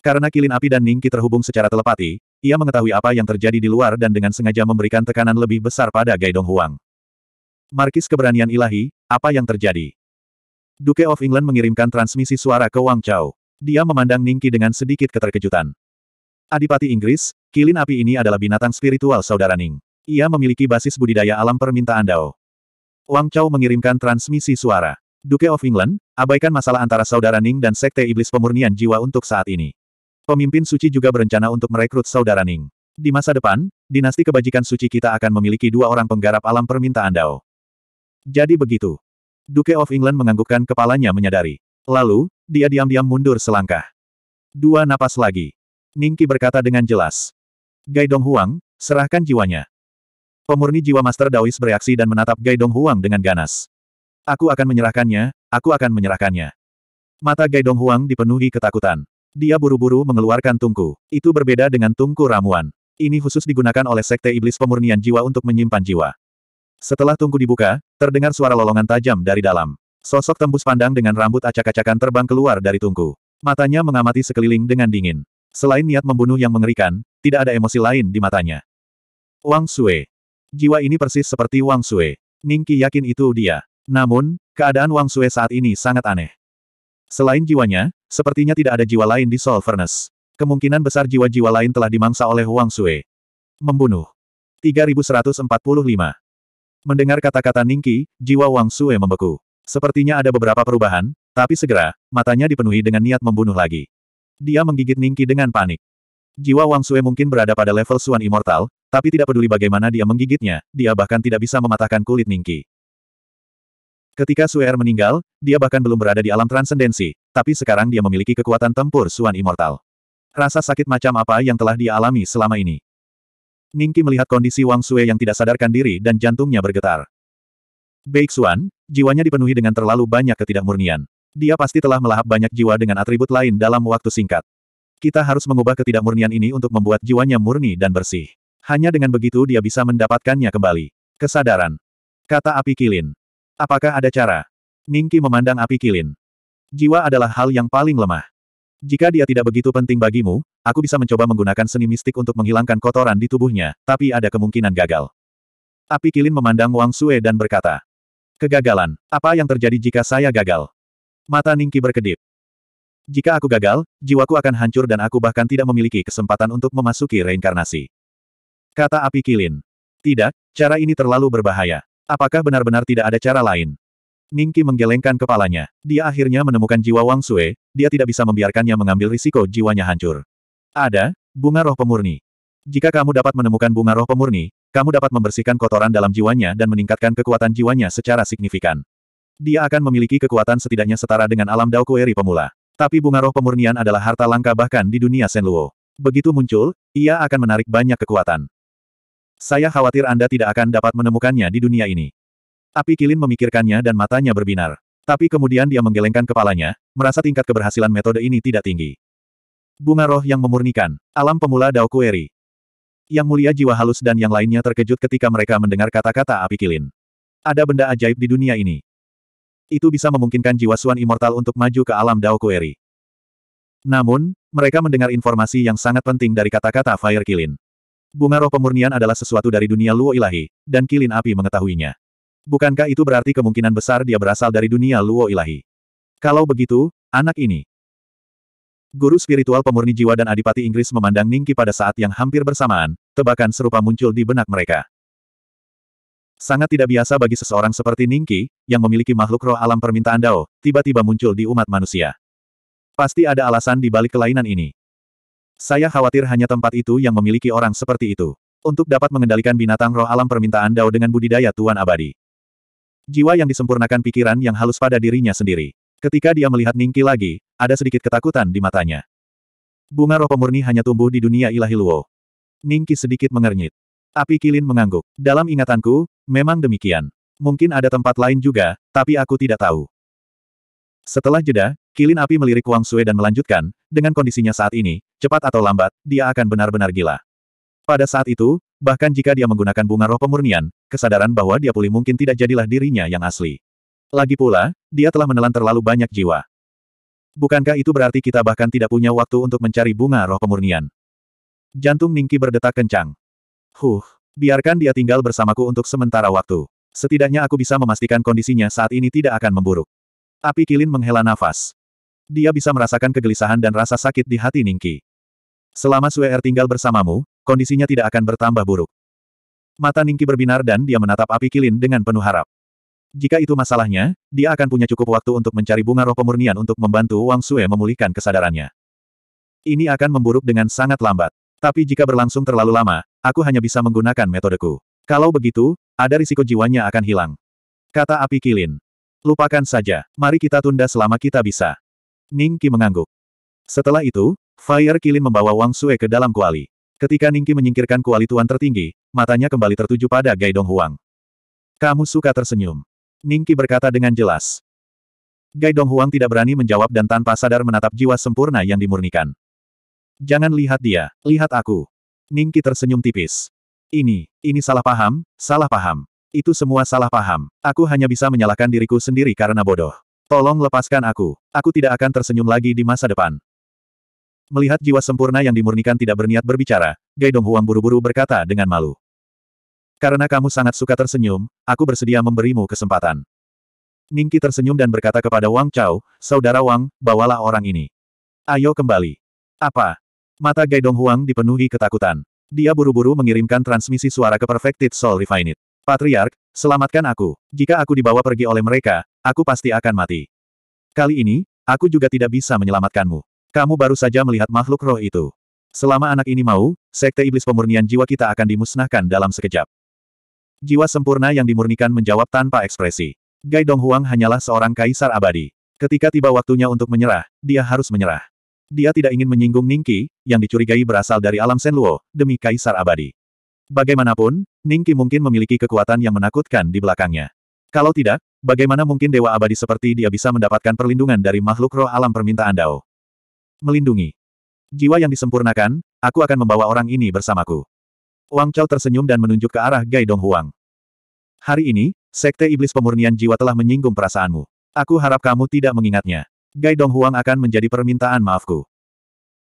Karena Kilin Api dan Ningki terhubung secara telepati, ia mengetahui apa yang terjadi di luar dan dengan sengaja memberikan tekanan lebih besar pada Gaidong Huang. Markis keberanian ilahi, apa yang terjadi? Duke of England mengirimkan transmisi suara ke Wang Chao. Dia memandang Ningki dengan sedikit keterkejutan. Adipati Inggris, Kilin Api ini adalah binatang spiritual saudara Ning. Ia memiliki basis budidaya alam permintaan Dao. Wang Chao mengirimkan transmisi suara. Duke of England, abaikan masalah antara saudara Ning dan Sekte Iblis Pemurnian Jiwa untuk saat ini. Pemimpin suci juga berencana untuk merekrut saudara Ning. Di masa depan, dinasti kebajikan suci kita akan memiliki dua orang penggarap alam permintaan Dao. Jadi begitu. Duke of England menganggukkan kepalanya menyadari. Lalu, dia diam-diam mundur selangkah. Dua napas lagi. Ningki berkata dengan jelas. Gai Dong Huang, serahkan jiwanya. Pemurni jiwa Master Daois bereaksi dan menatap Gai Dong Huang dengan ganas. Aku akan menyerahkannya, aku akan menyerahkannya. Mata Gai Dong Huang dipenuhi ketakutan. Dia buru-buru mengeluarkan tungku. Itu berbeda dengan tungku ramuan. Ini khusus digunakan oleh Sekte Iblis Pemurnian Jiwa untuk menyimpan jiwa. Setelah tungku dibuka, terdengar suara lolongan tajam dari dalam. Sosok tembus pandang dengan rambut acak-acakan terbang keluar dari tungku. Matanya mengamati sekeliling dengan dingin. Selain niat membunuh yang mengerikan, tidak ada emosi lain di matanya. Wang Sue. Jiwa ini persis seperti Wang Sue. Ningki yakin itu dia. Namun, keadaan Wang Sue saat ini sangat aneh. Selain jiwanya, sepertinya tidak ada jiwa lain di Soul Furnace. Kemungkinan besar jiwa-jiwa lain telah dimangsa oleh Huang Sui. Membunuh. 3145. Mendengar kata-kata Ningki, jiwa Wang Sui membeku. Sepertinya ada beberapa perubahan, tapi segera, matanya dipenuhi dengan niat membunuh lagi. Dia menggigit Ningki dengan panik. Jiwa Wang Sui mungkin berada pada level Suan Immortal, tapi tidak peduli bagaimana dia menggigitnya, dia bahkan tidak bisa mematahkan kulit Ningki. Ketika Suer meninggal, dia bahkan belum berada di alam transendensi, tapi sekarang dia memiliki kekuatan tempur Suan Immortal. Rasa sakit macam apa yang telah dia alami selama ini? Ningki melihat kondisi Wang Sue yang tidak sadarkan diri dan jantungnya bergetar. Baik Suan, jiwanya dipenuhi dengan terlalu banyak ketidakmurnian. Dia pasti telah melahap banyak jiwa dengan atribut lain dalam waktu singkat. Kita harus mengubah ketidakmurnian ini untuk membuat jiwanya murni dan bersih. Hanya dengan begitu dia bisa mendapatkannya kembali. Kesadaran. Kata api kilin. Apakah ada cara? Ningki memandang api kilin. Jiwa adalah hal yang paling lemah. Jika dia tidak begitu penting bagimu, aku bisa mencoba menggunakan seni mistik untuk menghilangkan kotoran di tubuhnya, tapi ada kemungkinan gagal. Api kilin memandang Wang Sue dan berkata, Kegagalan, apa yang terjadi jika saya gagal? Mata Ningki berkedip. Jika aku gagal, jiwaku akan hancur dan aku bahkan tidak memiliki kesempatan untuk memasuki reinkarnasi. Kata api kilin. Tidak, cara ini terlalu berbahaya. Apakah benar-benar tidak ada cara lain? Ningki menggelengkan kepalanya. Dia akhirnya menemukan jiwa Wang Sue, dia tidak bisa membiarkannya mengambil risiko jiwanya hancur. Ada, bunga roh pemurni. Jika kamu dapat menemukan bunga roh pemurni, kamu dapat membersihkan kotoran dalam jiwanya dan meningkatkan kekuatan jiwanya secara signifikan. Dia akan memiliki kekuatan setidaknya setara dengan alam Dao Kueri pemula. Tapi bunga roh pemurnian adalah harta langka bahkan di dunia Senluo. Begitu muncul, ia akan menarik banyak kekuatan. Saya khawatir Anda tidak akan dapat menemukannya di dunia ini. Api Kilin memikirkannya dan matanya berbinar. Tapi kemudian dia menggelengkan kepalanya, merasa tingkat keberhasilan metode ini tidak tinggi. Bunga roh yang memurnikan, alam pemula Dao Kueri. Yang mulia jiwa halus dan yang lainnya terkejut ketika mereka mendengar kata-kata api kilin. Ada benda ajaib di dunia ini. Itu bisa memungkinkan jiwa Suan Immortal untuk maju ke alam Dao Kueri. Namun, mereka mendengar informasi yang sangat penting dari kata-kata Fire Kilin. Bunga roh pemurnian adalah sesuatu dari dunia Luo Ilahi, dan kilin api mengetahuinya. Bukankah itu berarti kemungkinan besar dia berasal dari dunia Luo Ilahi? Kalau begitu, anak ini. Guru spiritual pemurni jiwa dan adipati Inggris memandang Ningki pada saat yang hampir bersamaan, tebakan serupa muncul di benak mereka. Sangat tidak biasa bagi seseorang seperti Ningki, yang memiliki makhluk roh alam permintaan Dao, tiba-tiba muncul di umat manusia. Pasti ada alasan di balik kelainan ini. Saya khawatir hanya tempat itu yang memiliki orang seperti itu. Untuk dapat mengendalikan binatang roh alam permintaan Dao dengan budidaya Tuan Abadi. Jiwa yang disempurnakan pikiran yang halus pada dirinya sendiri. Ketika dia melihat Ningki lagi, ada sedikit ketakutan di matanya. Bunga roh pemurni hanya tumbuh di dunia ilahi Luo. Ningki sedikit mengernyit. Api Kilin mengangguk. Dalam ingatanku, memang demikian. Mungkin ada tempat lain juga, tapi aku tidak tahu. Setelah jeda, Kilin api melirik Wang Sue dan melanjutkan, dengan kondisinya saat ini, cepat atau lambat, dia akan benar-benar gila. Pada saat itu, bahkan jika dia menggunakan bunga roh pemurnian, kesadaran bahwa dia pulih mungkin tidak jadilah dirinya yang asli. Lagi pula, dia telah menelan terlalu banyak jiwa. Bukankah itu berarti kita bahkan tidak punya waktu untuk mencari bunga roh pemurnian? Jantung Ningki berdetak kencang. Huh, biarkan dia tinggal bersamaku untuk sementara waktu. Setidaknya aku bisa memastikan kondisinya saat ini tidak akan memburuk. Api Kilin menghela nafas. Dia bisa merasakan kegelisahan dan rasa sakit di hati Ningki. Selama Suer er tinggal bersamamu, kondisinya tidak akan bertambah buruk. Mata Ningki berbinar dan dia menatap api kilin dengan penuh harap. Jika itu masalahnya, dia akan punya cukup waktu untuk mencari bunga roh pemurnian untuk membantu Wang Sue memulihkan kesadarannya. Ini akan memburuk dengan sangat lambat. Tapi jika berlangsung terlalu lama, aku hanya bisa menggunakan metodeku. Kalau begitu, ada risiko jiwanya akan hilang. Kata api kilin. Lupakan saja, mari kita tunda selama kita bisa. Ningki mengangguk. Setelah itu, Fire Kilin membawa Wang Sue ke dalam kuali. Ketika Ningki menyingkirkan kuali tuan tertinggi, matanya kembali tertuju pada Gai Dong Huang. Kamu suka tersenyum. Ningki berkata dengan jelas. Gai Dong Huang tidak berani menjawab dan tanpa sadar menatap jiwa sempurna yang dimurnikan. Jangan lihat dia, lihat aku. Ningki tersenyum tipis. Ini, ini salah paham, salah paham. Itu semua salah paham. Aku hanya bisa menyalahkan diriku sendiri karena bodoh. Tolong lepaskan aku. Aku tidak akan tersenyum lagi di masa depan. Melihat jiwa sempurna yang dimurnikan tidak berniat berbicara, Gai huang buru-buru berkata dengan malu. Karena kamu sangat suka tersenyum, aku bersedia memberimu kesempatan. Ningki tersenyum dan berkata kepada Wang Chao, Saudara Wang, bawalah orang ini. Ayo kembali. Apa? Mata Gai huang dipenuhi ketakutan. Dia buru-buru mengirimkan transmisi suara ke Perfected Soul Refined. Patriark, selamatkan aku. Jika aku dibawa pergi oleh mereka, Aku pasti akan mati. Kali ini, aku juga tidak bisa menyelamatkanmu. Kamu baru saja melihat makhluk roh itu. Selama anak ini mau, sekte iblis pemurnian jiwa kita akan dimusnahkan dalam sekejap. Jiwa sempurna yang dimurnikan menjawab tanpa ekspresi. Gai Donghuang hanyalah seorang kaisar abadi. Ketika tiba waktunya untuk menyerah, dia harus menyerah. Dia tidak ingin menyinggung Ningki, yang dicurigai berasal dari alam Senluo, demi kaisar abadi. Bagaimanapun, Ningki mungkin memiliki kekuatan yang menakutkan di belakangnya. Kalau tidak, Bagaimana mungkin dewa abadi seperti dia bisa mendapatkan perlindungan dari makhluk roh alam permintaan Dao? Melindungi. Jiwa yang disempurnakan, aku akan membawa orang ini bersamaku. Wang Chao tersenyum dan menunjuk ke arah Gai Dong Huang. Hari ini, Sekte Iblis Pemurnian Jiwa telah menyinggung perasaanmu. Aku harap kamu tidak mengingatnya. Gai Dong Huang akan menjadi permintaan maafku.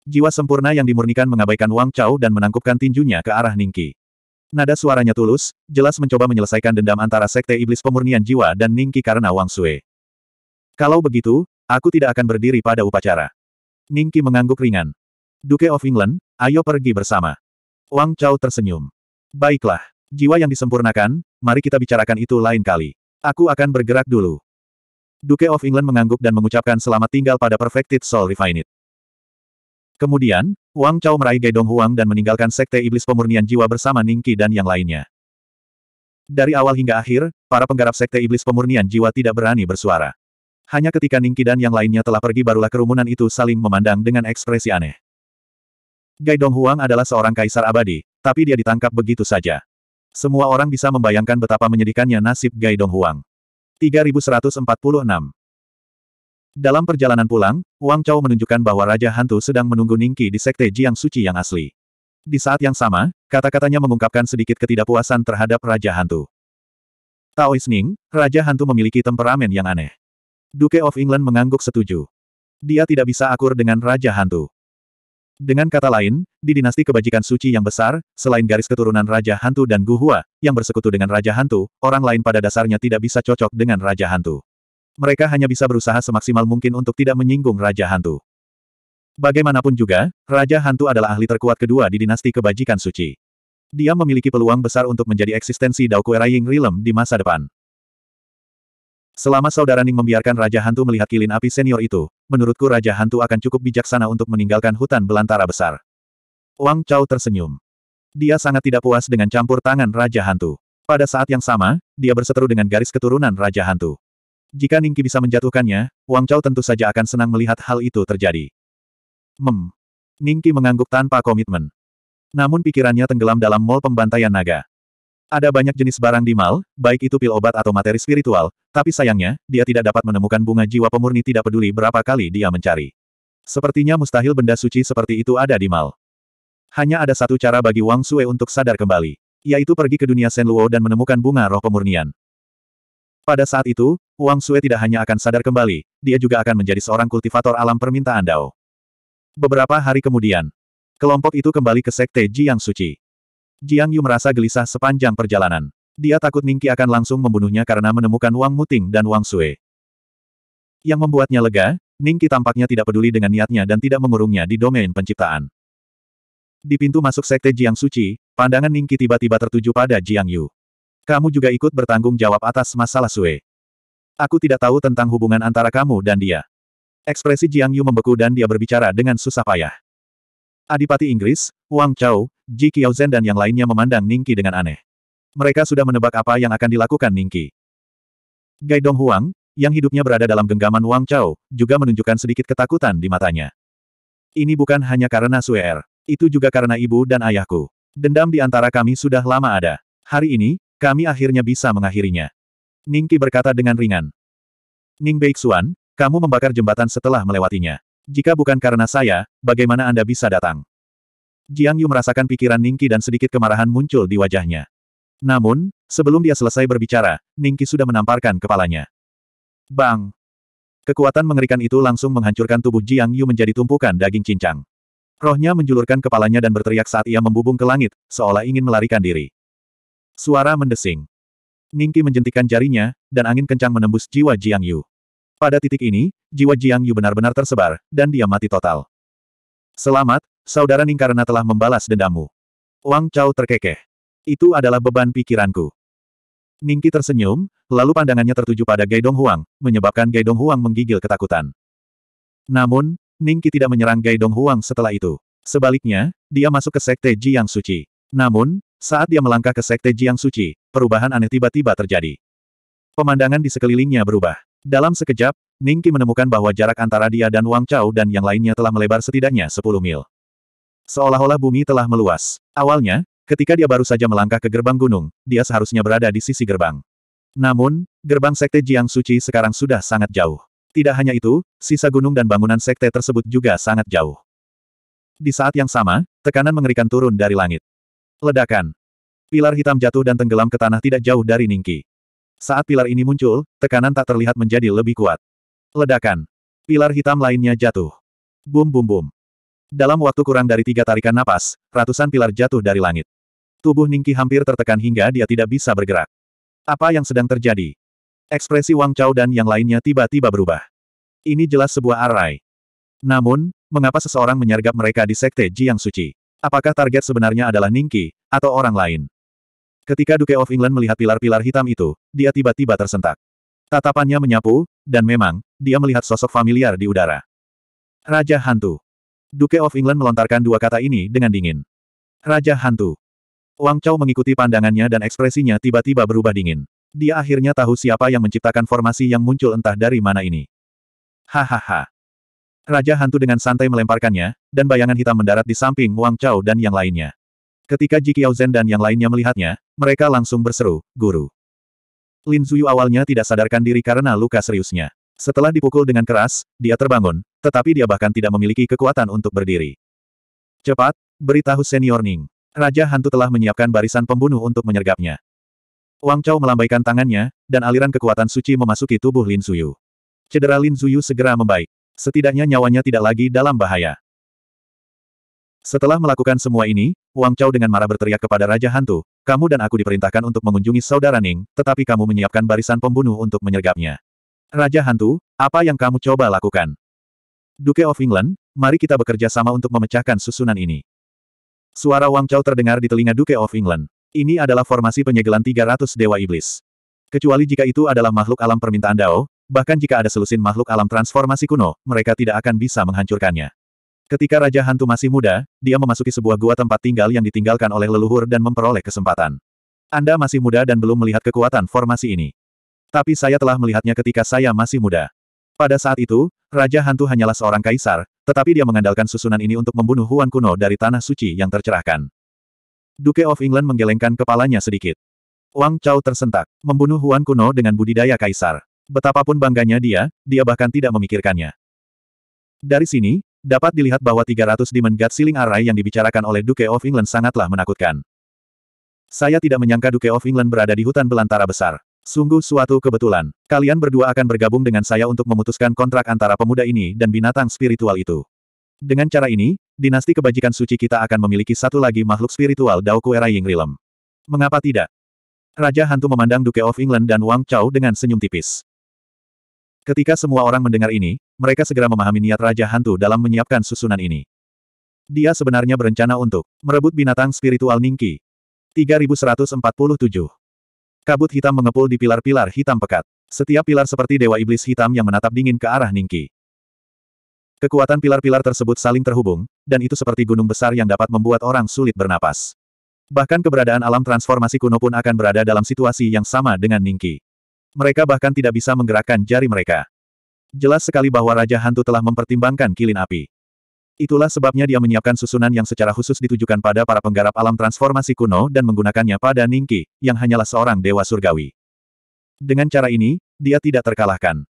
Jiwa sempurna yang dimurnikan mengabaikan Wang Chao dan menangkupkan tinjunya ke arah Ningki. Nada suaranya tulus, jelas mencoba menyelesaikan dendam antara Sekte Iblis Pemurnian Jiwa dan Ningki karena Wang Sui. Kalau begitu, aku tidak akan berdiri pada upacara. Ningki mengangguk ringan. Duke of England, ayo pergi bersama. Wang Chao tersenyum. Baiklah, jiwa yang disempurnakan, mari kita bicarakan itu lain kali. Aku akan bergerak dulu. Duke of England mengangguk dan mengucapkan selamat tinggal pada Perfected Soul Refined. Kemudian, Wang Chao meraih Gedong Huang dan meninggalkan Sekte Iblis Pemurnian Jiwa bersama Ningqi dan yang lainnya. Dari awal hingga akhir, para penggarap Sekte Iblis Pemurnian Jiwa tidak berani bersuara. Hanya ketika Ningqi dan yang lainnya telah pergi barulah kerumunan itu saling memandang dengan ekspresi aneh. Gaidong Huang adalah seorang kaisar abadi, tapi dia ditangkap begitu saja. Semua orang bisa membayangkan betapa menyedihkannya nasib Gaidong Huang. 3146 dalam perjalanan pulang, Wang Chao menunjukkan bahwa Raja Hantu sedang menunggu Ningki di Sekte Jiang Suci yang asli. Di saat yang sama, kata-katanya mengungkapkan sedikit ketidakpuasan terhadap Raja Hantu. Taois Ning, Raja Hantu memiliki temperamen yang aneh. Duke of England mengangguk setuju. Dia tidak bisa akur dengan Raja Hantu. Dengan kata lain, di dinasti kebajikan suci yang besar, selain garis keturunan Raja Hantu dan Guhua, yang bersekutu dengan Raja Hantu, orang lain pada dasarnya tidak bisa cocok dengan Raja Hantu mereka hanya bisa berusaha semaksimal mungkin untuk tidak menyinggung Raja Hantu. Bagaimanapun juga, Raja Hantu adalah ahli terkuat kedua di dinasti kebajikan suci. Dia memiliki peluang besar untuk menjadi eksistensi Dao Kuera Ying Rilem di masa depan. Selama saudara Ning membiarkan Raja Hantu melihat kilin api senior itu, menurutku Raja Hantu akan cukup bijaksana untuk meninggalkan hutan belantara besar. Wang Chao tersenyum. Dia sangat tidak puas dengan campur tangan Raja Hantu. Pada saat yang sama, dia berseteru dengan garis keturunan Raja Hantu. Jika Ningki bisa menjatuhkannya, Wang Chao tentu saja akan senang melihat hal itu terjadi. Mem. Ningki mengangguk tanpa komitmen. Namun pikirannya tenggelam dalam mall pembantaian naga. Ada banyak jenis barang di mal, baik itu pil obat atau materi spiritual, tapi sayangnya, dia tidak dapat menemukan bunga jiwa pemurni tidak peduli berapa kali dia mencari. Sepertinya mustahil benda suci seperti itu ada di mal. Hanya ada satu cara bagi Wang Sue untuk sadar kembali. Yaitu pergi ke dunia Luo dan menemukan bunga roh pemurnian. Pada saat itu, Wang Sue tidak hanya akan sadar kembali, dia juga akan menjadi seorang kultivator alam permintaan Dao. Beberapa hari kemudian, kelompok itu kembali ke sekte Jiang Suci. Jiang Yu merasa gelisah sepanjang perjalanan. Dia takut Ningki akan langsung membunuhnya karena menemukan Wang Muting dan Wang Sue. Yang membuatnya lega, Ningki tampaknya tidak peduli dengan niatnya dan tidak mengurungnya di domain penciptaan. Di pintu masuk sekte Jiang Suci, pandangan Ningki tiba-tiba tertuju pada Jiang Yu. Kamu juga ikut bertanggung jawab atas masalah Sue. Aku tidak tahu tentang hubungan antara kamu dan dia. Ekspresi Jiang Yu membeku dan dia berbicara dengan susah payah. Adipati Inggris, Wang Chao, Ji Qiaozhen dan yang lainnya memandang Ningki dengan aneh. Mereka sudah menebak apa yang akan dilakukan Ningki. Gai Dong Huang, yang hidupnya berada dalam genggaman Wang Chao, juga menunjukkan sedikit ketakutan di matanya. Ini bukan hanya karena Sue Er. Itu juga karena ibu dan ayahku. Dendam di antara kami sudah lama ada. Hari ini, kami akhirnya bisa mengakhirinya. Ningki berkata dengan ringan. Ning Beixuan, kamu membakar jembatan setelah melewatinya. Jika bukan karena saya, bagaimana Anda bisa datang? Jiang Yu merasakan pikiran Ningki dan sedikit kemarahan muncul di wajahnya. Namun, sebelum dia selesai berbicara, Ningki sudah menamparkan kepalanya. Bang! Kekuatan mengerikan itu langsung menghancurkan tubuh Jiang Yu menjadi tumpukan daging cincang. Rohnya menjulurkan kepalanya dan berteriak saat ia membubung ke langit, seolah ingin melarikan diri. Suara mendesing. Ningki menjentikan jarinya, dan angin kencang menembus jiwa Jiang Yu. Pada titik ini, jiwa Jiang Yu benar-benar tersebar, dan dia mati total. Selamat, saudara Ning karena telah membalas dendamu. Wang Chao terkekeh. Itu adalah beban pikiranku. Ningki tersenyum, lalu pandangannya tertuju pada Gaidong Huang, menyebabkan Gaidong Huang menggigil ketakutan. Namun, Ningki tidak menyerang Gaidong Huang setelah itu. Sebaliknya, dia masuk ke sekte Jiang suci. Namun, saat dia melangkah ke Sekte Jiang Suci, perubahan aneh tiba-tiba terjadi. Pemandangan di sekelilingnya berubah. Dalam sekejap, Ningki menemukan bahwa jarak antara dia dan Wang Chao dan yang lainnya telah melebar setidaknya 10 mil. Seolah-olah bumi telah meluas. Awalnya, ketika dia baru saja melangkah ke gerbang gunung, dia seharusnya berada di sisi gerbang. Namun, gerbang Sekte Jiang Suci sekarang sudah sangat jauh. Tidak hanya itu, sisa gunung dan bangunan sekte tersebut juga sangat jauh. Di saat yang sama, tekanan mengerikan turun dari langit. Ledakan. Pilar hitam jatuh dan tenggelam ke tanah tidak jauh dari Ningki. Saat pilar ini muncul, tekanan tak terlihat menjadi lebih kuat. Ledakan. Pilar hitam lainnya jatuh. Bum bum bum. Dalam waktu kurang dari tiga tarikan napas, ratusan pilar jatuh dari langit. Tubuh Ningki hampir tertekan hingga dia tidak bisa bergerak. Apa yang sedang terjadi? Ekspresi Wang Chao dan yang lainnya tiba-tiba berubah. Ini jelas sebuah arai. Namun, mengapa seseorang menyergap mereka di Sekte Jiang suci? Apakah target sebenarnya adalah Ningki, atau orang lain? Ketika Duke of England melihat pilar-pilar hitam itu, dia tiba-tiba tersentak. Tatapannya menyapu, dan memang, dia melihat sosok familiar di udara. Raja Hantu. Duke of England melontarkan dua kata ini dengan dingin. Raja Hantu. Wang Chao mengikuti pandangannya dan ekspresinya tiba-tiba berubah dingin. Dia akhirnya tahu siapa yang menciptakan formasi yang muncul entah dari mana ini. Hahaha. Raja hantu dengan santai melemparkannya, dan bayangan hitam mendarat di samping Wang Chao dan yang lainnya. Ketika Ji Qiaozhen dan yang lainnya melihatnya, mereka langsung berseru, Guru. Lin Zuyu awalnya tidak sadarkan diri karena luka seriusnya. Setelah dipukul dengan keras, dia terbangun, tetapi dia bahkan tidak memiliki kekuatan untuk berdiri. Cepat, beritahu senior Ning. Raja hantu telah menyiapkan barisan pembunuh untuk menyergapnya. Wang Chao melambaikan tangannya, dan aliran kekuatan suci memasuki tubuh Lin Zuyu. Cedera Lin Zuyu segera membaik. Setidaknya nyawanya tidak lagi dalam bahaya. Setelah melakukan semua ini, Wang Chao dengan marah berteriak kepada Raja Hantu, kamu dan aku diperintahkan untuk mengunjungi saudara Ning, tetapi kamu menyiapkan barisan pembunuh untuk menyergapnya. Raja Hantu, apa yang kamu coba lakukan? Duke of England, mari kita bekerja sama untuk memecahkan susunan ini. Suara Wang Chao terdengar di telinga Duke of England. Ini adalah formasi penyegelan 300 Dewa Iblis. Kecuali jika itu adalah makhluk alam permintaan Dao, Bahkan jika ada selusin makhluk alam transformasi kuno, mereka tidak akan bisa menghancurkannya. Ketika Raja Hantu masih muda, dia memasuki sebuah gua tempat tinggal yang ditinggalkan oleh leluhur dan memperoleh kesempatan. Anda masih muda dan belum melihat kekuatan formasi ini. Tapi saya telah melihatnya ketika saya masih muda. Pada saat itu, Raja Hantu hanyalah seorang kaisar, tetapi dia mengandalkan susunan ini untuk membunuh Huan kuno dari Tanah Suci yang tercerahkan. Duke of England menggelengkan kepalanya sedikit. Wang Chao tersentak, membunuh Huan kuno dengan budidaya kaisar. Betapapun bangganya dia, dia bahkan tidak memikirkannya. Dari sini, dapat dilihat bahwa 300 Demon God Ceiling Array yang dibicarakan oleh Duke of England sangatlah menakutkan. Saya tidak menyangka Duke of England berada di hutan belantara besar. Sungguh suatu kebetulan. Kalian berdua akan bergabung dengan saya untuk memutuskan kontrak antara pemuda ini dan binatang spiritual itu. Dengan cara ini, dinasti kebajikan suci kita akan memiliki satu lagi makhluk spiritual Daoku Era Ying Rilem. Mengapa tidak? Raja Hantu memandang Duke of England dan Wang Chao dengan senyum tipis. Ketika semua orang mendengar ini, mereka segera memahami niat Raja Hantu dalam menyiapkan susunan ini. Dia sebenarnya berencana untuk merebut binatang spiritual Ningki. 3147 Kabut hitam mengepul di pilar-pilar hitam pekat. Setiap pilar seperti dewa iblis hitam yang menatap dingin ke arah Ningki. Kekuatan pilar-pilar tersebut saling terhubung, dan itu seperti gunung besar yang dapat membuat orang sulit bernapas. Bahkan keberadaan alam transformasi kuno pun akan berada dalam situasi yang sama dengan Ningki. Mereka bahkan tidak bisa menggerakkan jari mereka. Jelas sekali bahwa Raja Hantu telah mempertimbangkan kilin api. Itulah sebabnya dia menyiapkan susunan yang secara khusus ditujukan pada para penggarap alam transformasi kuno dan menggunakannya pada Ningki, yang hanyalah seorang dewa surgawi. Dengan cara ini, dia tidak terkalahkan.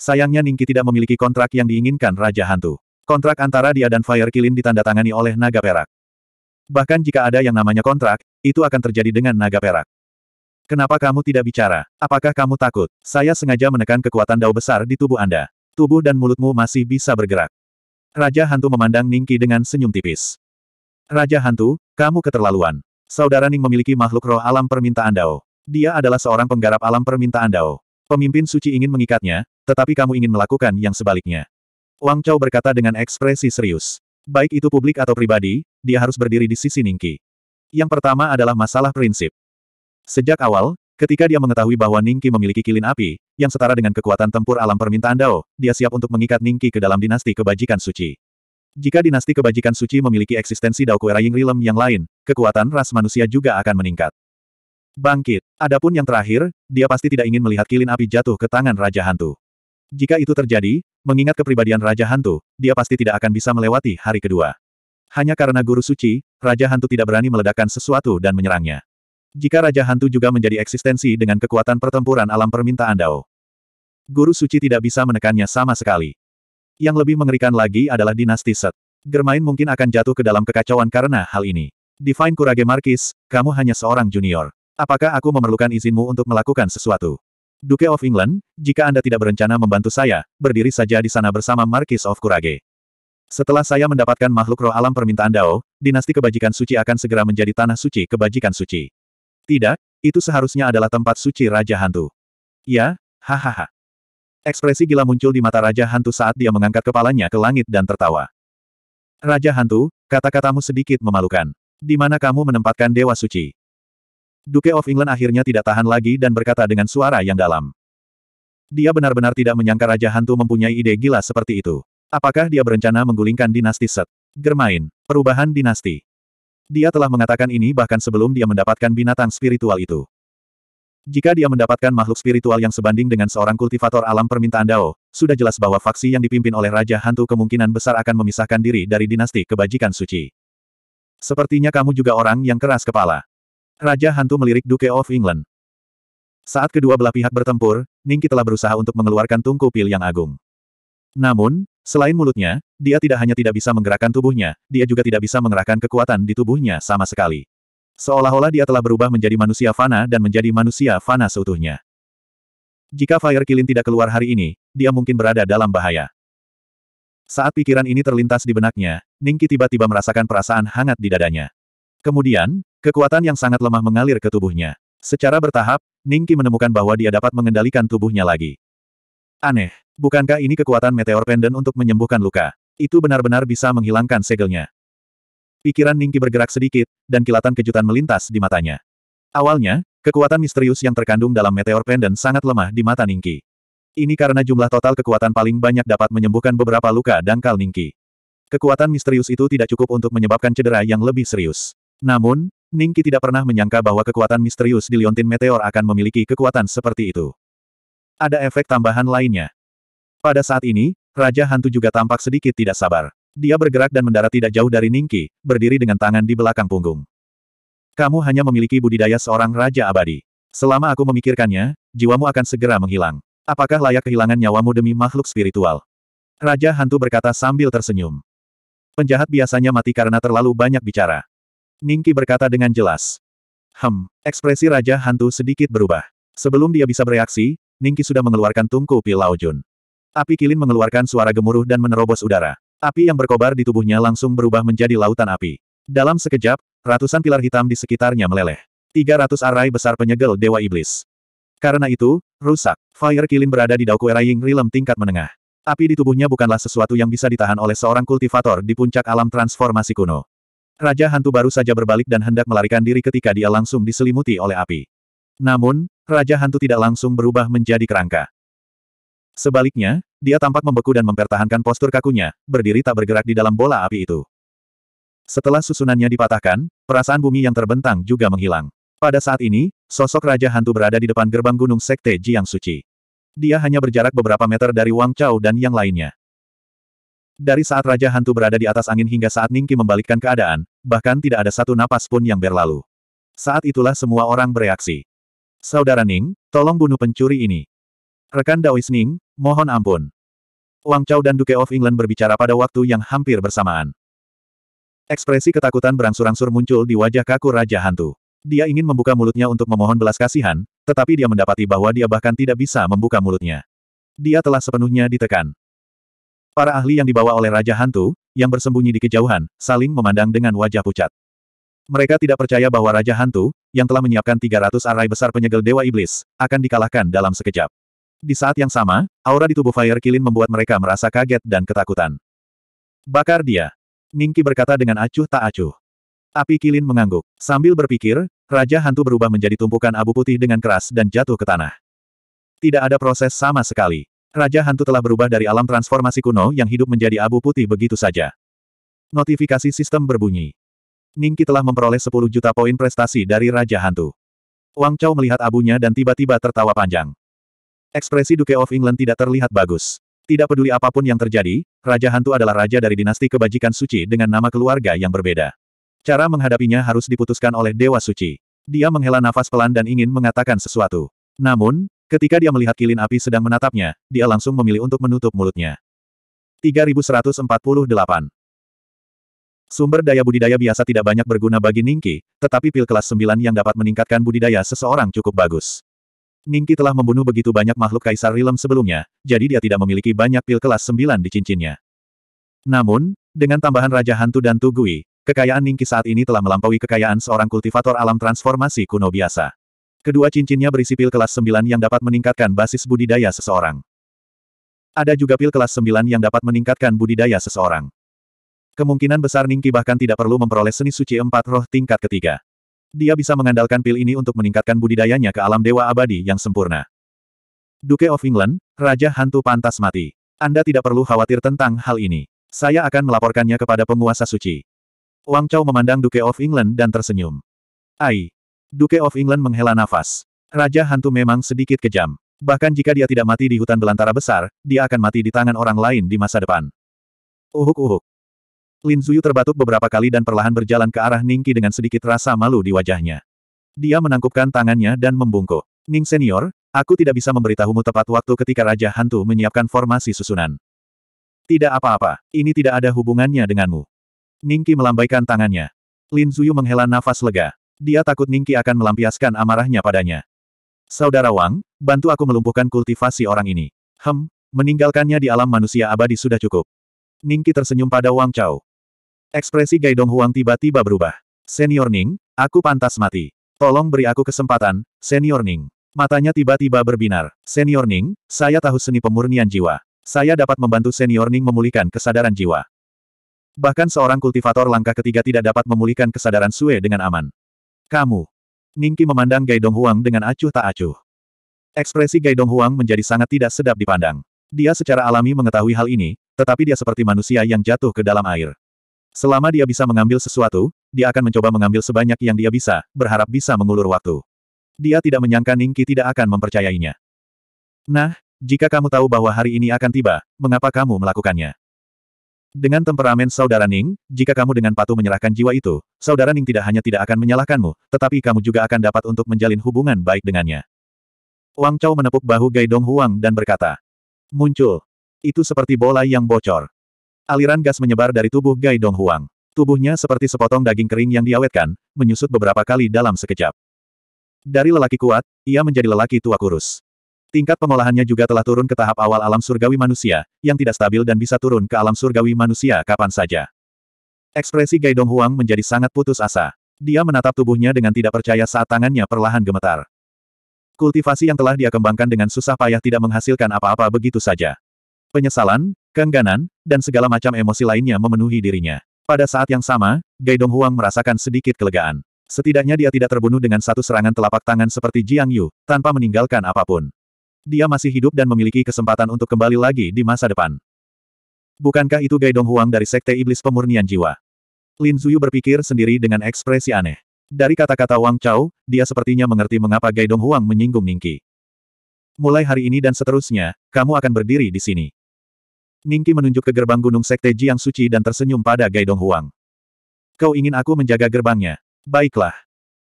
Sayangnya Ningki tidak memiliki kontrak yang diinginkan Raja Hantu. Kontrak antara dia dan Fire Kilin ditandatangani oleh Naga Perak. Bahkan jika ada yang namanya kontrak, itu akan terjadi dengan naga perak. Kenapa kamu tidak bicara? Apakah kamu takut? Saya sengaja menekan kekuatan dao besar di tubuh Anda. Tubuh dan mulutmu masih bisa bergerak. Raja Hantu memandang Ningki dengan senyum tipis. Raja Hantu, kamu keterlaluan. Saudara Ning memiliki makhluk roh alam permintaan dao. Dia adalah seorang penggarap alam permintaan dao. Pemimpin suci ingin mengikatnya, tetapi kamu ingin melakukan yang sebaliknya. Wang Chao berkata dengan ekspresi serius. Baik itu publik atau pribadi, dia harus berdiri di sisi Ningki. Yang pertama adalah masalah prinsip. Sejak awal, ketika dia mengetahui bahwa Ningki memiliki kilin api, yang setara dengan kekuatan tempur alam permintaan Dao, dia siap untuk mengikat Ningki ke dalam dinasti kebajikan suci. Jika dinasti kebajikan suci memiliki eksistensi Dao Kuera Rilem yang lain, kekuatan ras manusia juga akan meningkat. Bangkit. Adapun yang terakhir, dia pasti tidak ingin melihat kilin api jatuh ke tangan Raja Hantu. Jika itu terjadi, mengingat kepribadian Raja Hantu, dia pasti tidak akan bisa melewati hari kedua. Hanya karena Guru Suci, Raja Hantu tidak berani meledakkan sesuatu dan menyerangnya. Jika Raja Hantu juga menjadi eksistensi dengan kekuatan pertempuran alam permintaan Dao. Guru Suci tidak bisa menekannya sama sekali. Yang lebih mengerikan lagi adalah dinasti Set. Germain mungkin akan jatuh ke dalam kekacauan karena hal ini. Divine Kurage Markis, kamu hanya seorang junior. Apakah aku memerlukan izinmu untuk melakukan sesuatu? Duke of England, jika Anda tidak berencana membantu saya, berdiri saja di sana bersama Markis of Kurage. Setelah saya mendapatkan makhluk roh alam permintaan Dao, dinasti kebajikan suci akan segera menjadi tanah suci kebajikan suci. Tidak, itu seharusnya adalah tempat suci Raja Hantu. Ya, hahaha. Ekspresi gila muncul di mata Raja Hantu saat dia mengangkat kepalanya ke langit dan tertawa. Raja Hantu, kata-katamu sedikit memalukan. Di mana kamu menempatkan Dewa Suci? Duke of England akhirnya tidak tahan lagi dan berkata dengan suara yang dalam. Dia benar-benar tidak menyangka Raja Hantu mempunyai ide gila seperti itu. Apakah dia berencana menggulingkan dinasti Set? Germain, perubahan dinasti. Dia telah mengatakan ini bahkan sebelum dia mendapatkan binatang spiritual itu. Jika dia mendapatkan makhluk spiritual yang sebanding dengan seorang kultivator alam permintaan Dao, sudah jelas bahwa faksi yang dipimpin oleh Raja Hantu kemungkinan besar akan memisahkan diri dari dinasti kebajikan suci. Sepertinya kamu juga orang yang keras kepala. Raja Hantu melirik Duke of England. Saat kedua belah pihak bertempur, Ningki telah berusaha untuk mengeluarkan tungku pil yang agung. Namun, Selain mulutnya, dia tidak hanya tidak bisa menggerakkan tubuhnya, dia juga tidak bisa mengerahkan kekuatan di tubuhnya sama sekali. Seolah-olah dia telah berubah menjadi manusia fana dan menjadi manusia fana seutuhnya. Jika Fire Kilin tidak keluar hari ini, dia mungkin berada dalam bahaya. Saat pikiran ini terlintas di benaknya, Ningki tiba-tiba merasakan perasaan hangat di dadanya. Kemudian, kekuatan yang sangat lemah mengalir ke tubuhnya. Secara bertahap, Ningki menemukan bahwa dia dapat mengendalikan tubuhnya lagi. Aneh. Bukankah ini kekuatan meteor pendant untuk menyembuhkan luka? Itu benar-benar bisa menghilangkan segelnya. Pikiran Ningki bergerak sedikit, dan kilatan kejutan melintas di matanya. Awalnya, kekuatan misterius yang terkandung dalam meteor pendant sangat lemah di mata Ningki. Ini karena jumlah total kekuatan paling banyak dapat menyembuhkan beberapa luka dangkal Ningki. Kekuatan misterius itu tidak cukup untuk menyebabkan cedera yang lebih serius. Namun, Ningki tidak pernah menyangka bahwa kekuatan misterius di liontin meteor akan memiliki kekuatan seperti itu. Ada efek tambahan lainnya. Pada saat ini, Raja Hantu juga tampak sedikit tidak sabar. Dia bergerak dan mendarat tidak jauh dari Ningki, berdiri dengan tangan di belakang punggung. Kamu hanya memiliki budidaya seorang Raja Abadi. Selama aku memikirkannya, jiwamu akan segera menghilang. Apakah layak kehilangan nyawamu demi makhluk spiritual? Raja Hantu berkata sambil tersenyum. Penjahat biasanya mati karena terlalu banyak bicara. Ningki berkata dengan jelas. Hem, ekspresi Raja Hantu sedikit berubah. Sebelum dia bisa bereaksi, Ningki sudah mengeluarkan tungku Pilau Jun. Api kilin mengeluarkan suara gemuruh dan menerobos udara. Api yang berkobar di tubuhnya langsung berubah menjadi lautan api. Dalam sekejap, ratusan pilar hitam di sekitarnya meleleh. 300 arai besar penyegel Dewa Iblis. Karena itu, rusak. Fire Kilin berada di Daoku eraying Ying Rilem tingkat menengah. Api di tubuhnya bukanlah sesuatu yang bisa ditahan oleh seorang kultivator di puncak alam transformasi kuno. Raja hantu baru saja berbalik dan hendak melarikan diri ketika dia langsung diselimuti oleh api. Namun, Raja Hantu tidak langsung berubah menjadi kerangka. Sebaliknya, dia tampak membeku dan mempertahankan postur kakunya, berdiri tak bergerak di dalam bola api itu. Setelah susunannya dipatahkan, perasaan bumi yang terbentang juga menghilang. Pada saat ini, sosok Raja Hantu berada di depan gerbang gunung Sekte Jiang Suci. Dia hanya berjarak beberapa meter dari Wang Chao dan yang lainnya. Dari saat Raja Hantu berada di atas angin hingga saat Ningki membalikkan keadaan, bahkan tidak ada satu napas pun yang berlalu. Saat itulah semua orang bereaksi. Saudara Ning, tolong bunuh pencuri ini. Rekan Daois Ning, mohon ampun. Wang Chao dan Duke of England berbicara pada waktu yang hampir bersamaan. Ekspresi ketakutan berangsur-angsur muncul di wajah kaku Raja Hantu. Dia ingin membuka mulutnya untuk memohon belas kasihan, tetapi dia mendapati bahwa dia bahkan tidak bisa membuka mulutnya. Dia telah sepenuhnya ditekan. Para ahli yang dibawa oleh Raja Hantu, yang bersembunyi di kejauhan, saling memandang dengan wajah pucat. Mereka tidak percaya bahwa Raja Hantu, yang telah menyiapkan 300 arai besar penyegel Dewa Iblis, akan dikalahkan dalam sekejap. Di saat yang sama, aura di tubuh Fire Kilin membuat mereka merasa kaget dan ketakutan. Bakar dia. Ningki berkata dengan acuh tak acuh. Api Kilin mengangguk. Sambil berpikir, Raja Hantu berubah menjadi tumpukan abu putih dengan keras dan jatuh ke tanah. Tidak ada proses sama sekali. Raja Hantu telah berubah dari alam transformasi kuno yang hidup menjadi abu putih begitu saja. Notifikasi sistem berbunyi. Ningki telah memperoleh 10 juta poin prestasi dari Raja Hantu. Wang Chao melihat abunya dan tiba-tiba tertawa panjang. Ekspresi Duke of England tidak terlihat bagus. Tidak peduli apapun yang terjadi, Raja Hantu adalah raja dari dinasti kebajikan suci dengan nama keluarga yang berbeda. Cara menghadapinya harus diputuskan oleh Dewa Suci. Dia menghela nafas pelan dan ingin mengatakan sesuatu. Namun, ketika dia melihat kilin api sedang menatapnya, dia langsung memilih untuk menutup mulutnya. 3148 Sumber daya budidaya biasa tidak banyak berguna bagi Ningki, tetapi pil kelas 9 yang dapat meningkatkan budidaya seseorang cukup bagus. Ningki telah membunuh begitu banyak makhluk kaisar Rilem sebelumnya, jadi dia tidak memiliki banyak pil kelas 9 di cincinnya. Namun, dengan tambahan Raja Hantu dan Tugui, kekayaan Ningki saat ini telah melampaui kekayaan seorang kultivator alam transformasi kuno biasa. Kedua cincinnya berisi pil kelas 9 yang dapat meningkatkan basis budidaya seseorang. Ada juga pil kelas 9 yang dapat meningkatkan budidaya seseorang. Kemungkinan besar Ningki bahkan tidak perlu memperoleh seni suci empat roh tingkat ketiga. Dia bisa mengandalkan pil ini untuk meningkatkan budidayanya ke alam dewa abadi yang sempurna. Duke of England, Raja Hantu Pantas Mati. Anda tidak perlu khawatir tentang hal ini. Saya akan melaporkannya kepada penguasa suci. Wang Chao memandang Duke of England dan tersenyum. Ai. Duke of England menghela nafas. Raja Hantu memang sedikit kejam. Bahkan jika dia tidak mati di hutan belantara besar, dia akan mati di tangan orang lain di masa depan. Uhuk-uhuk. Lin Zuyu terbatuk beberapa kali dan perlahan berjalan ke arah Ningki dengan sedikit rasa malu di wajahnya. Dia menangkupkan tangannya dan membungkuk. Ning senior, aku tidak bisa memberitahumu tepat waktu ketika Raja Hantu menyiapkan formasi susunan. Tidak apa-apa, ini tidak ada hubungannya denganmu. Ningki melambaikan tangannya. Lin Zuyu menghela nafas lega. Dia takut Ningki akan melampiaskan amarahnya padanya. Saudara Wang, bantu aku melumpuhkan kultivasi orang ini. Hem, meninggalkannya di alam manusia abadi sudah cukup. Ningki tersenyum pada Wang Chao. Ekspresi Gaidong Huang tiba-tiba berubah. Senior Ning, aku pantas mati. Tolong beri aku kesempatan, Senior Ning. Matanya tiba-tiba berbinar. Senior Ning, saya tahu seni pemurnian jiwa. Saya dapat membantu Senior Ning memulihkan kesadaran jiwa. Bahkan seorang kultivator langkah ketiga tidak dapat memulihkan kesadaran Sue dengan aman. Kamu. Ningki memandang Gaidong Huang dengan acuh tak acuh. Ekspresi Gaidong Huang menjadi sangat tidak sedap dipandang. Dia secara alami mengetahui hal ini, tetapi dia seperti manusia yang jatuh ke dalam air. Selama dia bisa mengambil sesuatu, dia akan mencoba mengambil sebanyak yang dia bisa, berharap bisa mengulur waktu. Dia tidak menyangka Ningki tidak akan mempercayainya. Nah, jika kamu tahu bahwa hari ini akan tiba, mengapa kamu melakukannya? Dengan temperamen saudara Ning, jika kamu dengan patuh menyerahkan jiwa itu, saudara Ning tidak hanya tidak akan menyalahkanmu, tetapi kamu juga akan dapat untuk menjalin hubungan baik dengannya. Wang Chao menepuk bahu Gai Dong Huang dan berkata, Muncul. Itu seperti bola yang bocor. Aliran gas menyebar dari tubuh Gai Huang. Tubuhnya seperti sepotong daging kering yang diawetkan, menyusut beberapa kali dalam sekejap. Dari lelaki kuat, ia menjadi lelaki tua kurus. Tingkat pengolahannya juga telah turun ke tahap awal alam surgawi manusia, yang tidak stabil dan bisa turun ke alam surgawi manusia kapan saja. Ekspresi Gai Huang menjadi sangat putus asa. Dia menatap tubuhnya dengan tidak percaya saat tangannya perlahan gemetar. Kultivasi yang telah dia kembangkan dengan susah payah tidak menghasilkan apa-apa begitu saja. Penyesalan, keengganan, dan segala macam emosi lainnya memenuhi dirinya. Pada saat yang sama, Gai Dong Huang merasakan sedikit kelegaan. Setidaknya dia tidak terbunuh dengan satu serangan telapak tangan seperti Jiang Yu, tanpa meninggalkan apapun. Dia masih hidup dan memiliki kesempatan untuk kembali lagi di masa depan. Bukankah itu Gai Dong Huang dari Sekte Iblis Pemurnian Jiwa? Lin Zuyu berpikir sendiri dengan ekspresi aneh. Dari kata-kata Wang Chao, dia sepertinya mengerti mengapa Gai Dong Huang menyinggung Ningki. Mulai hari ini dan seterusnya, kamu akan berdiri di sini. Ningki menunjuk ke gerbang gunung Sekte Jiang Suci dan tersenyum pada Gai Dong Huang. Kau ingin aku menjaga gerbangnya? Baiklah.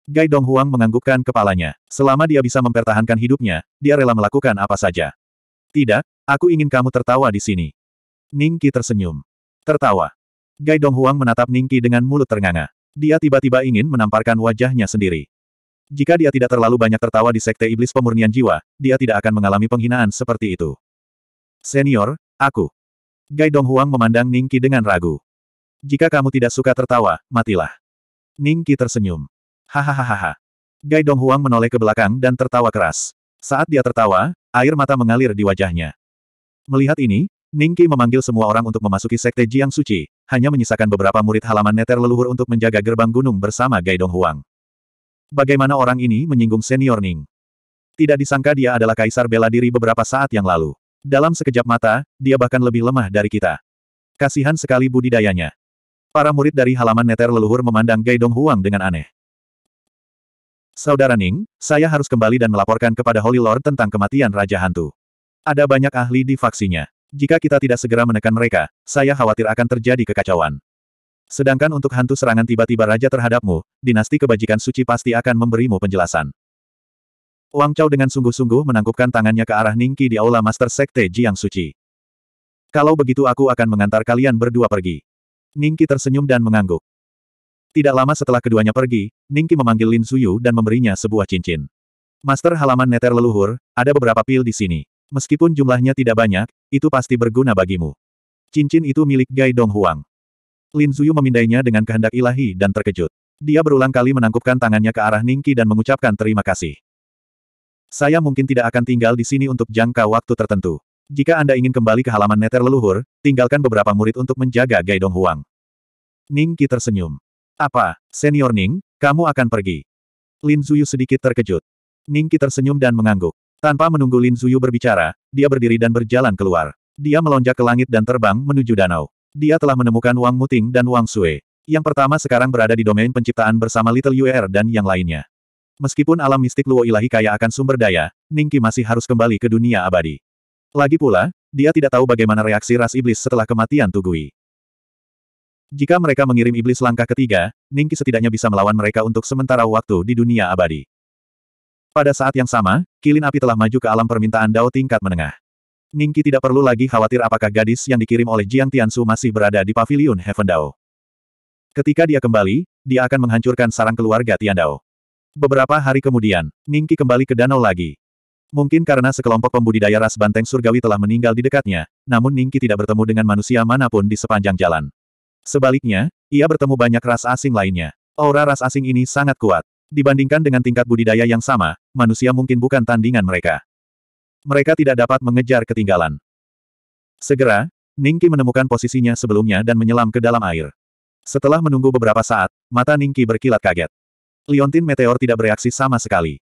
Gai Dong Huang menganggukkan kepalanya. Selama dia bisa mempertahankan hidupnya, dia rela melakukan apa saja. Tidak, aku ingin kamu tertawa di sini. Ningki tersenyum. Tertawa. Gai Dong Huang menatap Ningki dengan mulut ternganga. Dia tiba-tiba ingin menamparkan wajahnya sendiri. Jika dia tidak terlalu banyak tertawa di Sekte Iblis Pemurnian Jiwa, dia tidak akan mengalami penghinaan seperti itu. Senior, aku. Gai Huang memandang Ningki dengan ragu. Jika kamu tidak suka tertawa, matilah. Ningki tersenyum. Hahaha. Gai Huang menoleh ke belakang dan tertawa keras. Saat dia tertawa, air mata mengalir di wajahnya. Melihat ini, Ningki memanggil semua orang untuk memasuki sekte Jiang Suci, hanya menyisakan beberapa murid halaman neter leluhur untuk menjaga gerbang gunung bersama Gai Huang. Bagaimana orang ini menyinggung senior Ning? Tidak disangka dia adalah kaisar bela diri beberapa saat yang lalu. Dalam sekejap mata, dia bahkan lebih lemah dari kita. Kasihan sekali budidayanya. Para murid dari halaman neter leluhur memandang Gaidong Huang dengan aneh. Saudara Ning, saya harus kembali dan melaporkan kepada Holy Lord tentang kematian Raja Hantu. Ada banyak ahli di faksinya. Jika kita tidak segera menekan mereka, saya khawatir akan terjadi kekacauan. Sedangkan untuk hantu serangan tiba-tiba raja terhadapmu, dinasti kebajikan suci pasti akan memberimu penjelasan. Wang Chao dengan sungguh-sungguh menangkupkan tangannya ke arah Ningki di aula Master Sekte Jiang Suci. Kalau begitu aku akan mengantar kalian berdua pergi. Ningki tersenyum dan mengangguk. Tidak lama setelah keduanya pergi, Ningki memanggil Lin Suyu dan memberinya sebuah cincin. Master halaman neter leluhur, ada beberapa pil di sini. Meskipun jumlahnya tidak banyak, itu pasti berguna bagimu. Cincin itu milik Gai Dong Huang. Lin Zuyu memindainya dengan kehendak ilahi dan terkejut. Dia berulang kali menangkupkan tangannya ke arah Ningki dan mengucapkan terima kasih. Saya mungkin tidak akan tinggal di sini untuk jangka waktu tertentu. Jika Anda ingin kembali ke halaman neter leluhur, tinggalkan beberapa murid untuk menjaga Gaidong Huang. Ning Qi tersenyum. Apa, senior Ning, kamu akan pergi? Lin Zuyu sedikit terkejut. Ning Qi tersenyum dan mengangguk. Tanpa menunggu Lin Zuyu berbicara, dia berdiri dan berjalan keluar. Dia melonjak ke langit dan terbang menuju danau. Dia telah menemukan Wang Muting dan Wang Sui. Yang pertama sekarang berada di domain penciptaan bersama Little UR dan yang lainnya. Meskipun alam mistik Luo Ilahi kaya akan sumber daya, Ningki masih harus kembali ke dunia abadi. Lagi pula, dia tidak tahu bagaimana reaksi ras iblis setelah kematian Tugui. Jika mereka mengirim iblis langkah ketiga, Ningki setidaknya bisa melawan mereka untuk sementara waktu di dunia abadi. Pada saat yang sama, kilin api telah maju ke alam permintaan Dao tingkat menengah. Ningki tidak perlu lagi khawatir apakah gadis yang dikirim oleh Jiang Tiansu masih berada di pavilion Heaven Dao. Ketika dia kembali, dia akan menghancurkan sarang keluarga Tian Dao. Beberapa hari kemudian, Ningki kembali ke danau lagi. Mungkin karena sekelompok pembudidaya ras banteng surgawi telah meninggal di dekatnya, namun Ningki tidak bertemu dengan manusia manapun di sepanjang jalan. Sebaliknya, ia bertemu banyak ras asing lainnya. Aura ras asing ini sangat kuat. Dibandingkan dengan tingkat budidaya yang sama, manusia mungkin bukan tandingan mereka. Mereka tidak dapat mengejar ketinggalan. Segera, Ningki menemukan posisinya sebelumnya dan menyelam ke dalam air. Setelah menunggu beberapa saat, mata Ningki berkilat kaget. Liontin Meteor tidak bereaksi sama sekali.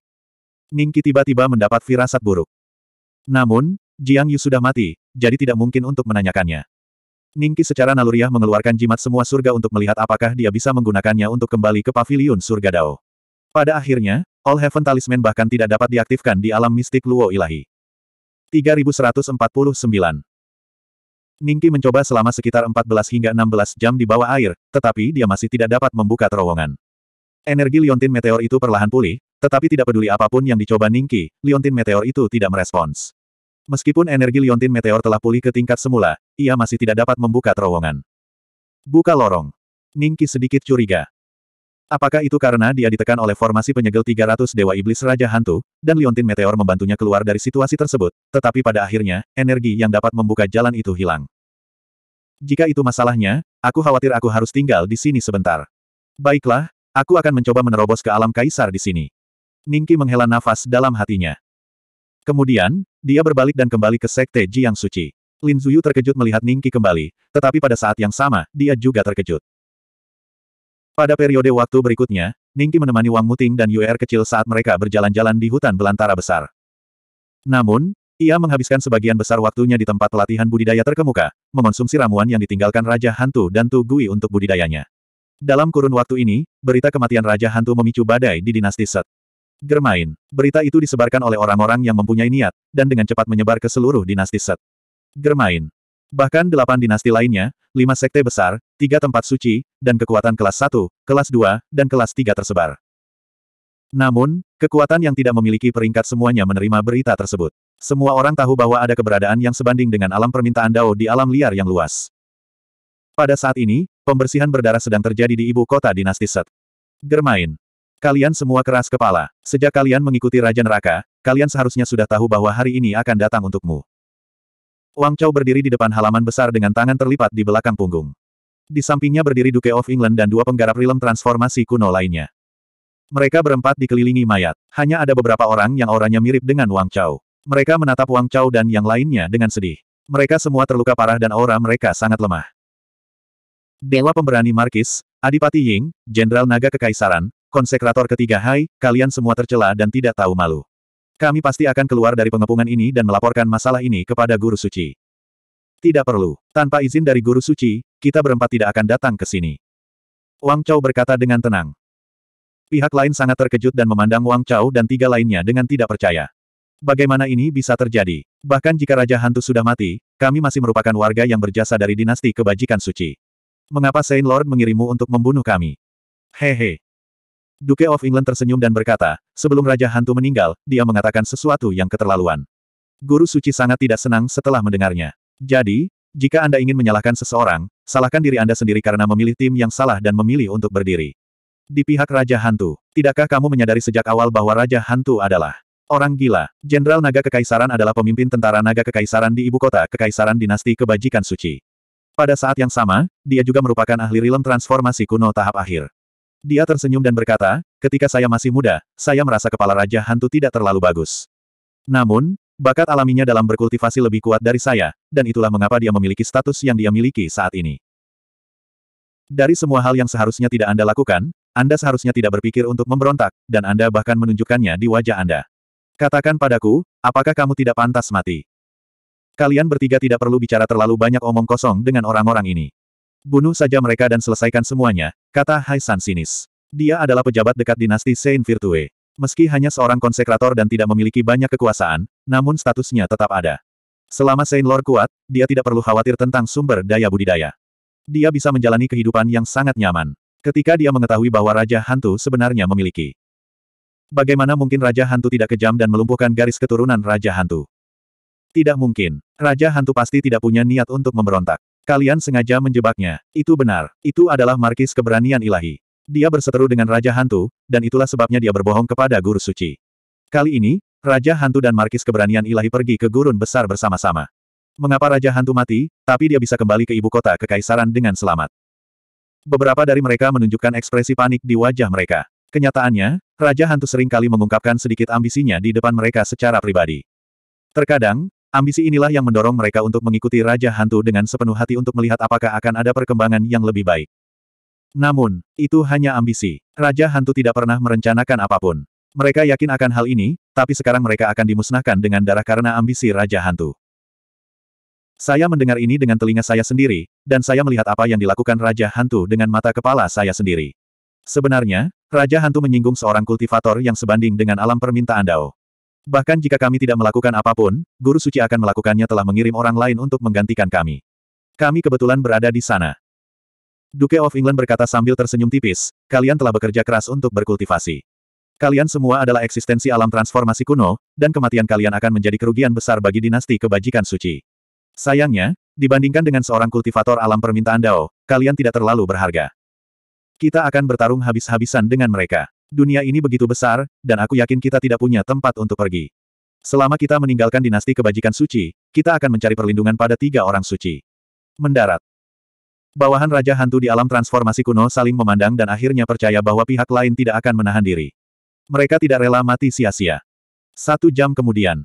Ningki tiba-tiba mendapat firasat buruk. Namun, Jiang Yu sudah mati, jadi tidak mungkin untuk menanyakannya. Ningki secara naluriah mengeluarkan jimat semua surga untuk melihat apakah dia bisa menggunakannya untuk kembali ke paviliun surga Dao. Pada akhirnya, All Heaven Talisman bahkan tidak dapat diaktifkan di alam mistik Luo Ilahi. 3149 Ningki mencoba selama sekitar 14 hingga 16 jam di bawah air, tetapi dia masih tidak dapat membuka terowongan. Energi liontin meteor itu perlahan pulih, tetapi tidak peduli apapun yang dicoba Ningki, liontin meteor itu tidak merespons. Meskipun energi liontin meteor telah pulih ke tingkat semula, ia masih tidak dapat membuka terowongan. Buka lorong. Ningki sedikit curiga. Apakah itu karena dia ditekan oleh formasi penyegel 300 Dewa Iblis Raja Hantu, dan liontin meteor membantunya keluar dari situasi tersebut, tetapi pada akhirnya, energi yang dapat membuka jalan itu hilang. Jika itu masalahnya, aku khawatir aku harus tinggal di sini sebentar. Baiklah, Aku akan mencoba menerobos ke alam kaisar di sini. Ningki menghela nafas dalam hatinya. Kemudian, dia berbalik dan kembali ke sekte Ji yang suci. Lin Zuyu terkejut melihat Ningki kembali, tetapi pada saat yang sama, dia juga terkejut. Pada periode waktu berikutnya, Ningki menemani Wang Muting dan UR kecil saat mereka berjalan-jalan di hutan belantara besar. Namun, ia menghabiskan sebagian besar waktunya di tempat pelatihan budidaya terkemuka, mengonsumsi ramuan yang ditinggalkan Raja Hantu dan Tu Gui untuk budidayanya. Dalam kurun waktu ini, berita kematian Raja Hantu memicu badai di dinasti Set. Germain. Berita itu disebarkan oleh orang-orang yang mempunyai niat, dan dengan cepat menyebar ke seluruh dinasti Set. Germain. Bahkan delapan dinasti lainnya, lima sekte besar, tiga tempat suci, dan kekuatan kelas satu, kelas dua, dan kelas tiga tersebar. Namun, kekuatan yang tidak memiliki peringkat semuanya menerima berita tersebut. Semua orang tahu bahwa ada keberadaan yang sebanding dengan alam permintaan Dao di alam liar yang luas. Pada saat ini, Pembersihan berdarah sedang terjadi di ibu kota dinasti Set. Germain. Kalian semua keras kepala. Sejak kalian mengikuti Raja Neraka, kalian seharusnya sudah tahu bahwa hari ini akan datang untukmu. Wang Chao berdiri di depan halaman besar dengan tangan terlipat di belakang punggung. Di sampingnya berdiri Duke of England dan dua penggarap rilem transformasi kuno lainnya. Mereka berempat dikelilingi mayat. Hanya ada beberapa orang yang auranya mirip dengan Wang Chao. Mereka menatap Wang Chao dan yang lainnya dengan sedih. Mereka semua terluka parah dan aura mereka sangat lemah. Dewa Pemberani Markis, Adipati Ying, Jenderal Naga Kekaisaran, Konsekrator ketiga Hai, kalian semua tercela dan tidak tahu malu. Kami pasti akan keluar dari pengepungan ini dan melaporkan masalah ini kepada Guru Suci. Tidak perlu. Tanpa izin dari Guru Suci, kita berempat tidak akan datang ke sini. Wang Chao berkata dengan tenang. Pihak lain sangat terkejut dan memandang Wang Chao dan tiga lainnya dengan tidak percaya. Bagaimana ini bisa terjadi? Bahkan jika Raja Hantu sudah mati, kami masih merupakan warga yang berjasa dari dinasti kebajikan suci. Mengapa Saint Lord mengirimu untuk membunuh kami? Hehe. Duke of England tersenyum dan berkata, sebelum Raja Hantu meninggal, dia mengatakan sesuatu yang keterlaluan. Guru suci sangat tidak senang setelah mendengarnya. Jadi, jika Anda ingin menyalahkan seseorang, salahkan diri Anda sendiri karena memilih tim yang salah dan memilih untuk berdiri. Di pihak Raja Hantu, tidakkah kamu menyadari sejak awal bahwa Raja Hantu adalah orang gila? Jenderal Naga Kekaisaran adalah pemimpin tentara Naga Kekaisaran di ibu kota Kekaisaran Dinasti Kebajikan Suci. Pada saat yang sama, dia juga merupakan ahli rilem transformasi kuno tahap akhir. Dia tersenyum dan berkata, ketika saya masih muda, saya merasa kepala Raja Hantu tidak terlalu bagus. Namun, bakat alaminya dalam berkultivasi lebih kuat dari saya, dan itulah mengapa dia memiliki status yang dia miliki saat ini. Dari semua hal yang seharusnya tidak Anda lakukan, Anda seharusnya tidak berpikir untuk memberontak, dan Anda bahkan menunjukkannya di wajah Anda. Katakan padaku, apakah kamu tidak pantas mati? Kalian bertiga tidak perlu bicara terlalu banyak omong kosong dengan orang-orang ini. Bunuh saja mereka dan selesaikan semuanya, kata Hai San sinis. Dia adalah pejabat dekat dinasti Saint Virtue. Meski hanya seorang konsekrator dan tidak memiliki banyak kekuasaan, namun statusnya tetap ada. Selama Saint Lord kuat, dia tidak perlu khawatir tentang sumber daya budidaya. Dia bisa menjalani kehidupan yang sangat nyaman. Ketika dia mengetahui bahwa Raja Hantu sebenarnya memiliki. Bagaimana mungkin Raja Hantu tidak kejam dan melumpuhkan garis keturunan Raja Hantu? Tidak mungkin. Raja Hantu pasti tidak punya niat untuk memberontak. Kalian sengaja menjebaknya. Itu benar. Itu adalah markis keberanian ilahi. Dia berseteru dengan Raja Hantu, dan itulah sebabnya dia berbohong kepada Guru Suci. Kali ini, Raja Hantu dan markis keberanian ilahi pergi ke gurun besar bersama-sama. Mengapa Raja Hantu mati, tapi dia bisa kembali ke ibu kota kekaisaran dengan selamat. Beberapa dari mereka menunjukkan ekspresi panik di wajah mereka. Kenyataannya, Raja Hantu seringkali mengungkapkan sedikit ambisinya di depan mereka secara pribadi. Terkadang, Ambisi inilah yang mendorong mereka untuk mengikuti Raja Hantu dengan sepenuh hati untuk melihat apakah akan ada perkembangan yang lebih baik. Namun, itu hanya ambisi. Raja Hantu tidak pernah merencanakan apapun. Mereka yakin akan hal ini, tapi sekarang mereka akan dimusnahkan dengan darah karena ambisi Raja Hantu. Saya mendengar ini dengan telinga saya sendiri, dan saya melihat apa yang dilakukan Raja Hantu dengan mata kepala saya sendiri. Sebenarnya, Raja Hantu menyinggung seorang kultivator yang sebanding dengan alam permintaan Dao. Bahkan jika kami tidak melakukan apapun, Guru Suci akan melakukannya telah mengirim orang lain untuk menggantikan kami. Kami kebetulan berada di sana. Duke of England berkata sambil tersenyum tipis, kalian telah bekerja keras untuk berkultivasi. Kalian semua adalah eksistensi alam transformasi kuno, dan kematian kalian akan menjadi kerugian besar bagi dinasti kebajikan suci. Sayangnya, dibandingkan dengan seorang kultivator alam permintaan Dao, kalian tidak terlalu berharga. Kita akan bertarung habis-habisan dengan mereka dunia ini begitu besar, dan aku yakin kita tidak punya tempat untuk pergi. Selama kita meninggalkan dinasti kebajikan suci, kita akan mencari perlindungan pada tiga orang suci. Mendarat. Bawahan Raja Hantu di alam transformasi kuno saling memandang dan akhirnya percaya bahwa pihak lain tidak akan menahan diri. Mereka tidak rela mati sia-sia. Satu jam kemudian.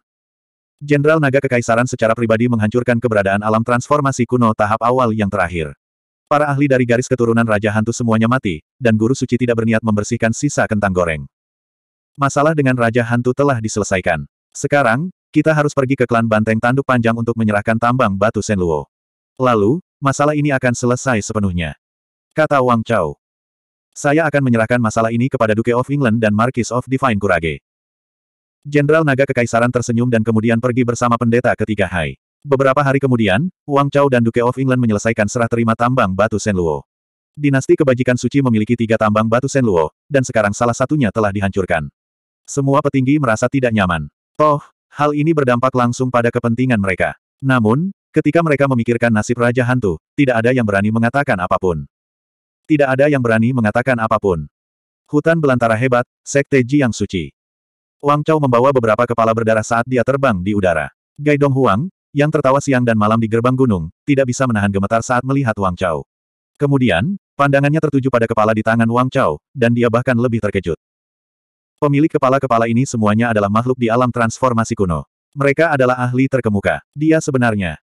Jenderal Naga Kekaisaran secara pribadi menghancurkan keberadaan alam transformasi kuno tahap awal yang terakhir. Para ahli dari garis keturunan Raja Hantu semuanya mati, dan Guru Suci tidak berniat membersihkan sisa kentang goreng. Masalah dengan Raja Hantu telah diselesaikan. Sekarang, kita harus pergi ke klan Banteng Tanduk Panjang untuk menyerahkan tambang batu Senluo. Lalu, masalah ini akan selesai sepenuhnya. Kata Wang Chao. Saya akan menyerahkan masalah ini kepada Duke of England dan Marquis of Divine Kurage. Jenderal Naga Kekaisaran tersenyum dan kemudian pergi bersama pendeta ketiga Hai. Beberapa hari kemudian, Wang Chao dan Duke of England menyelesaikan serah terima tambang batu Senluo. Dinasti kebajikan suci memiliki tiga tambang batu Senluo, dan sekarang salah satunya telah dihancurkan. Semua petinggi merasa tidak nyaman. Toh, hal ini berdampak langsung pada kepentingan mereka. Namun, ketika mereka memikirkan nasib Raja Hantu, tidak ada yang berani mengatakan apapun. Tidak ada yang berani mengatakan apapun. Hutan belantara hebat, Sekte Ji yang suci. Wang Chao membawa beberapa kepala berdarah saat dia terbang di udara. Gai Dong Huang, yang tertawa siang dan malam di gerbang gunung, tidak bisa menahan gemetar saat melihat Wang Chao. Kemudian, pandangannya tertuju pada kepala di tangan Wang Chao, dan dia bahkan lebih terkejut. Pemilik kepala-kepala ini semuanya adalah makhluk di alam transformasi kuno. Mereka adalah ahli terkemuka. Dia sebenarnya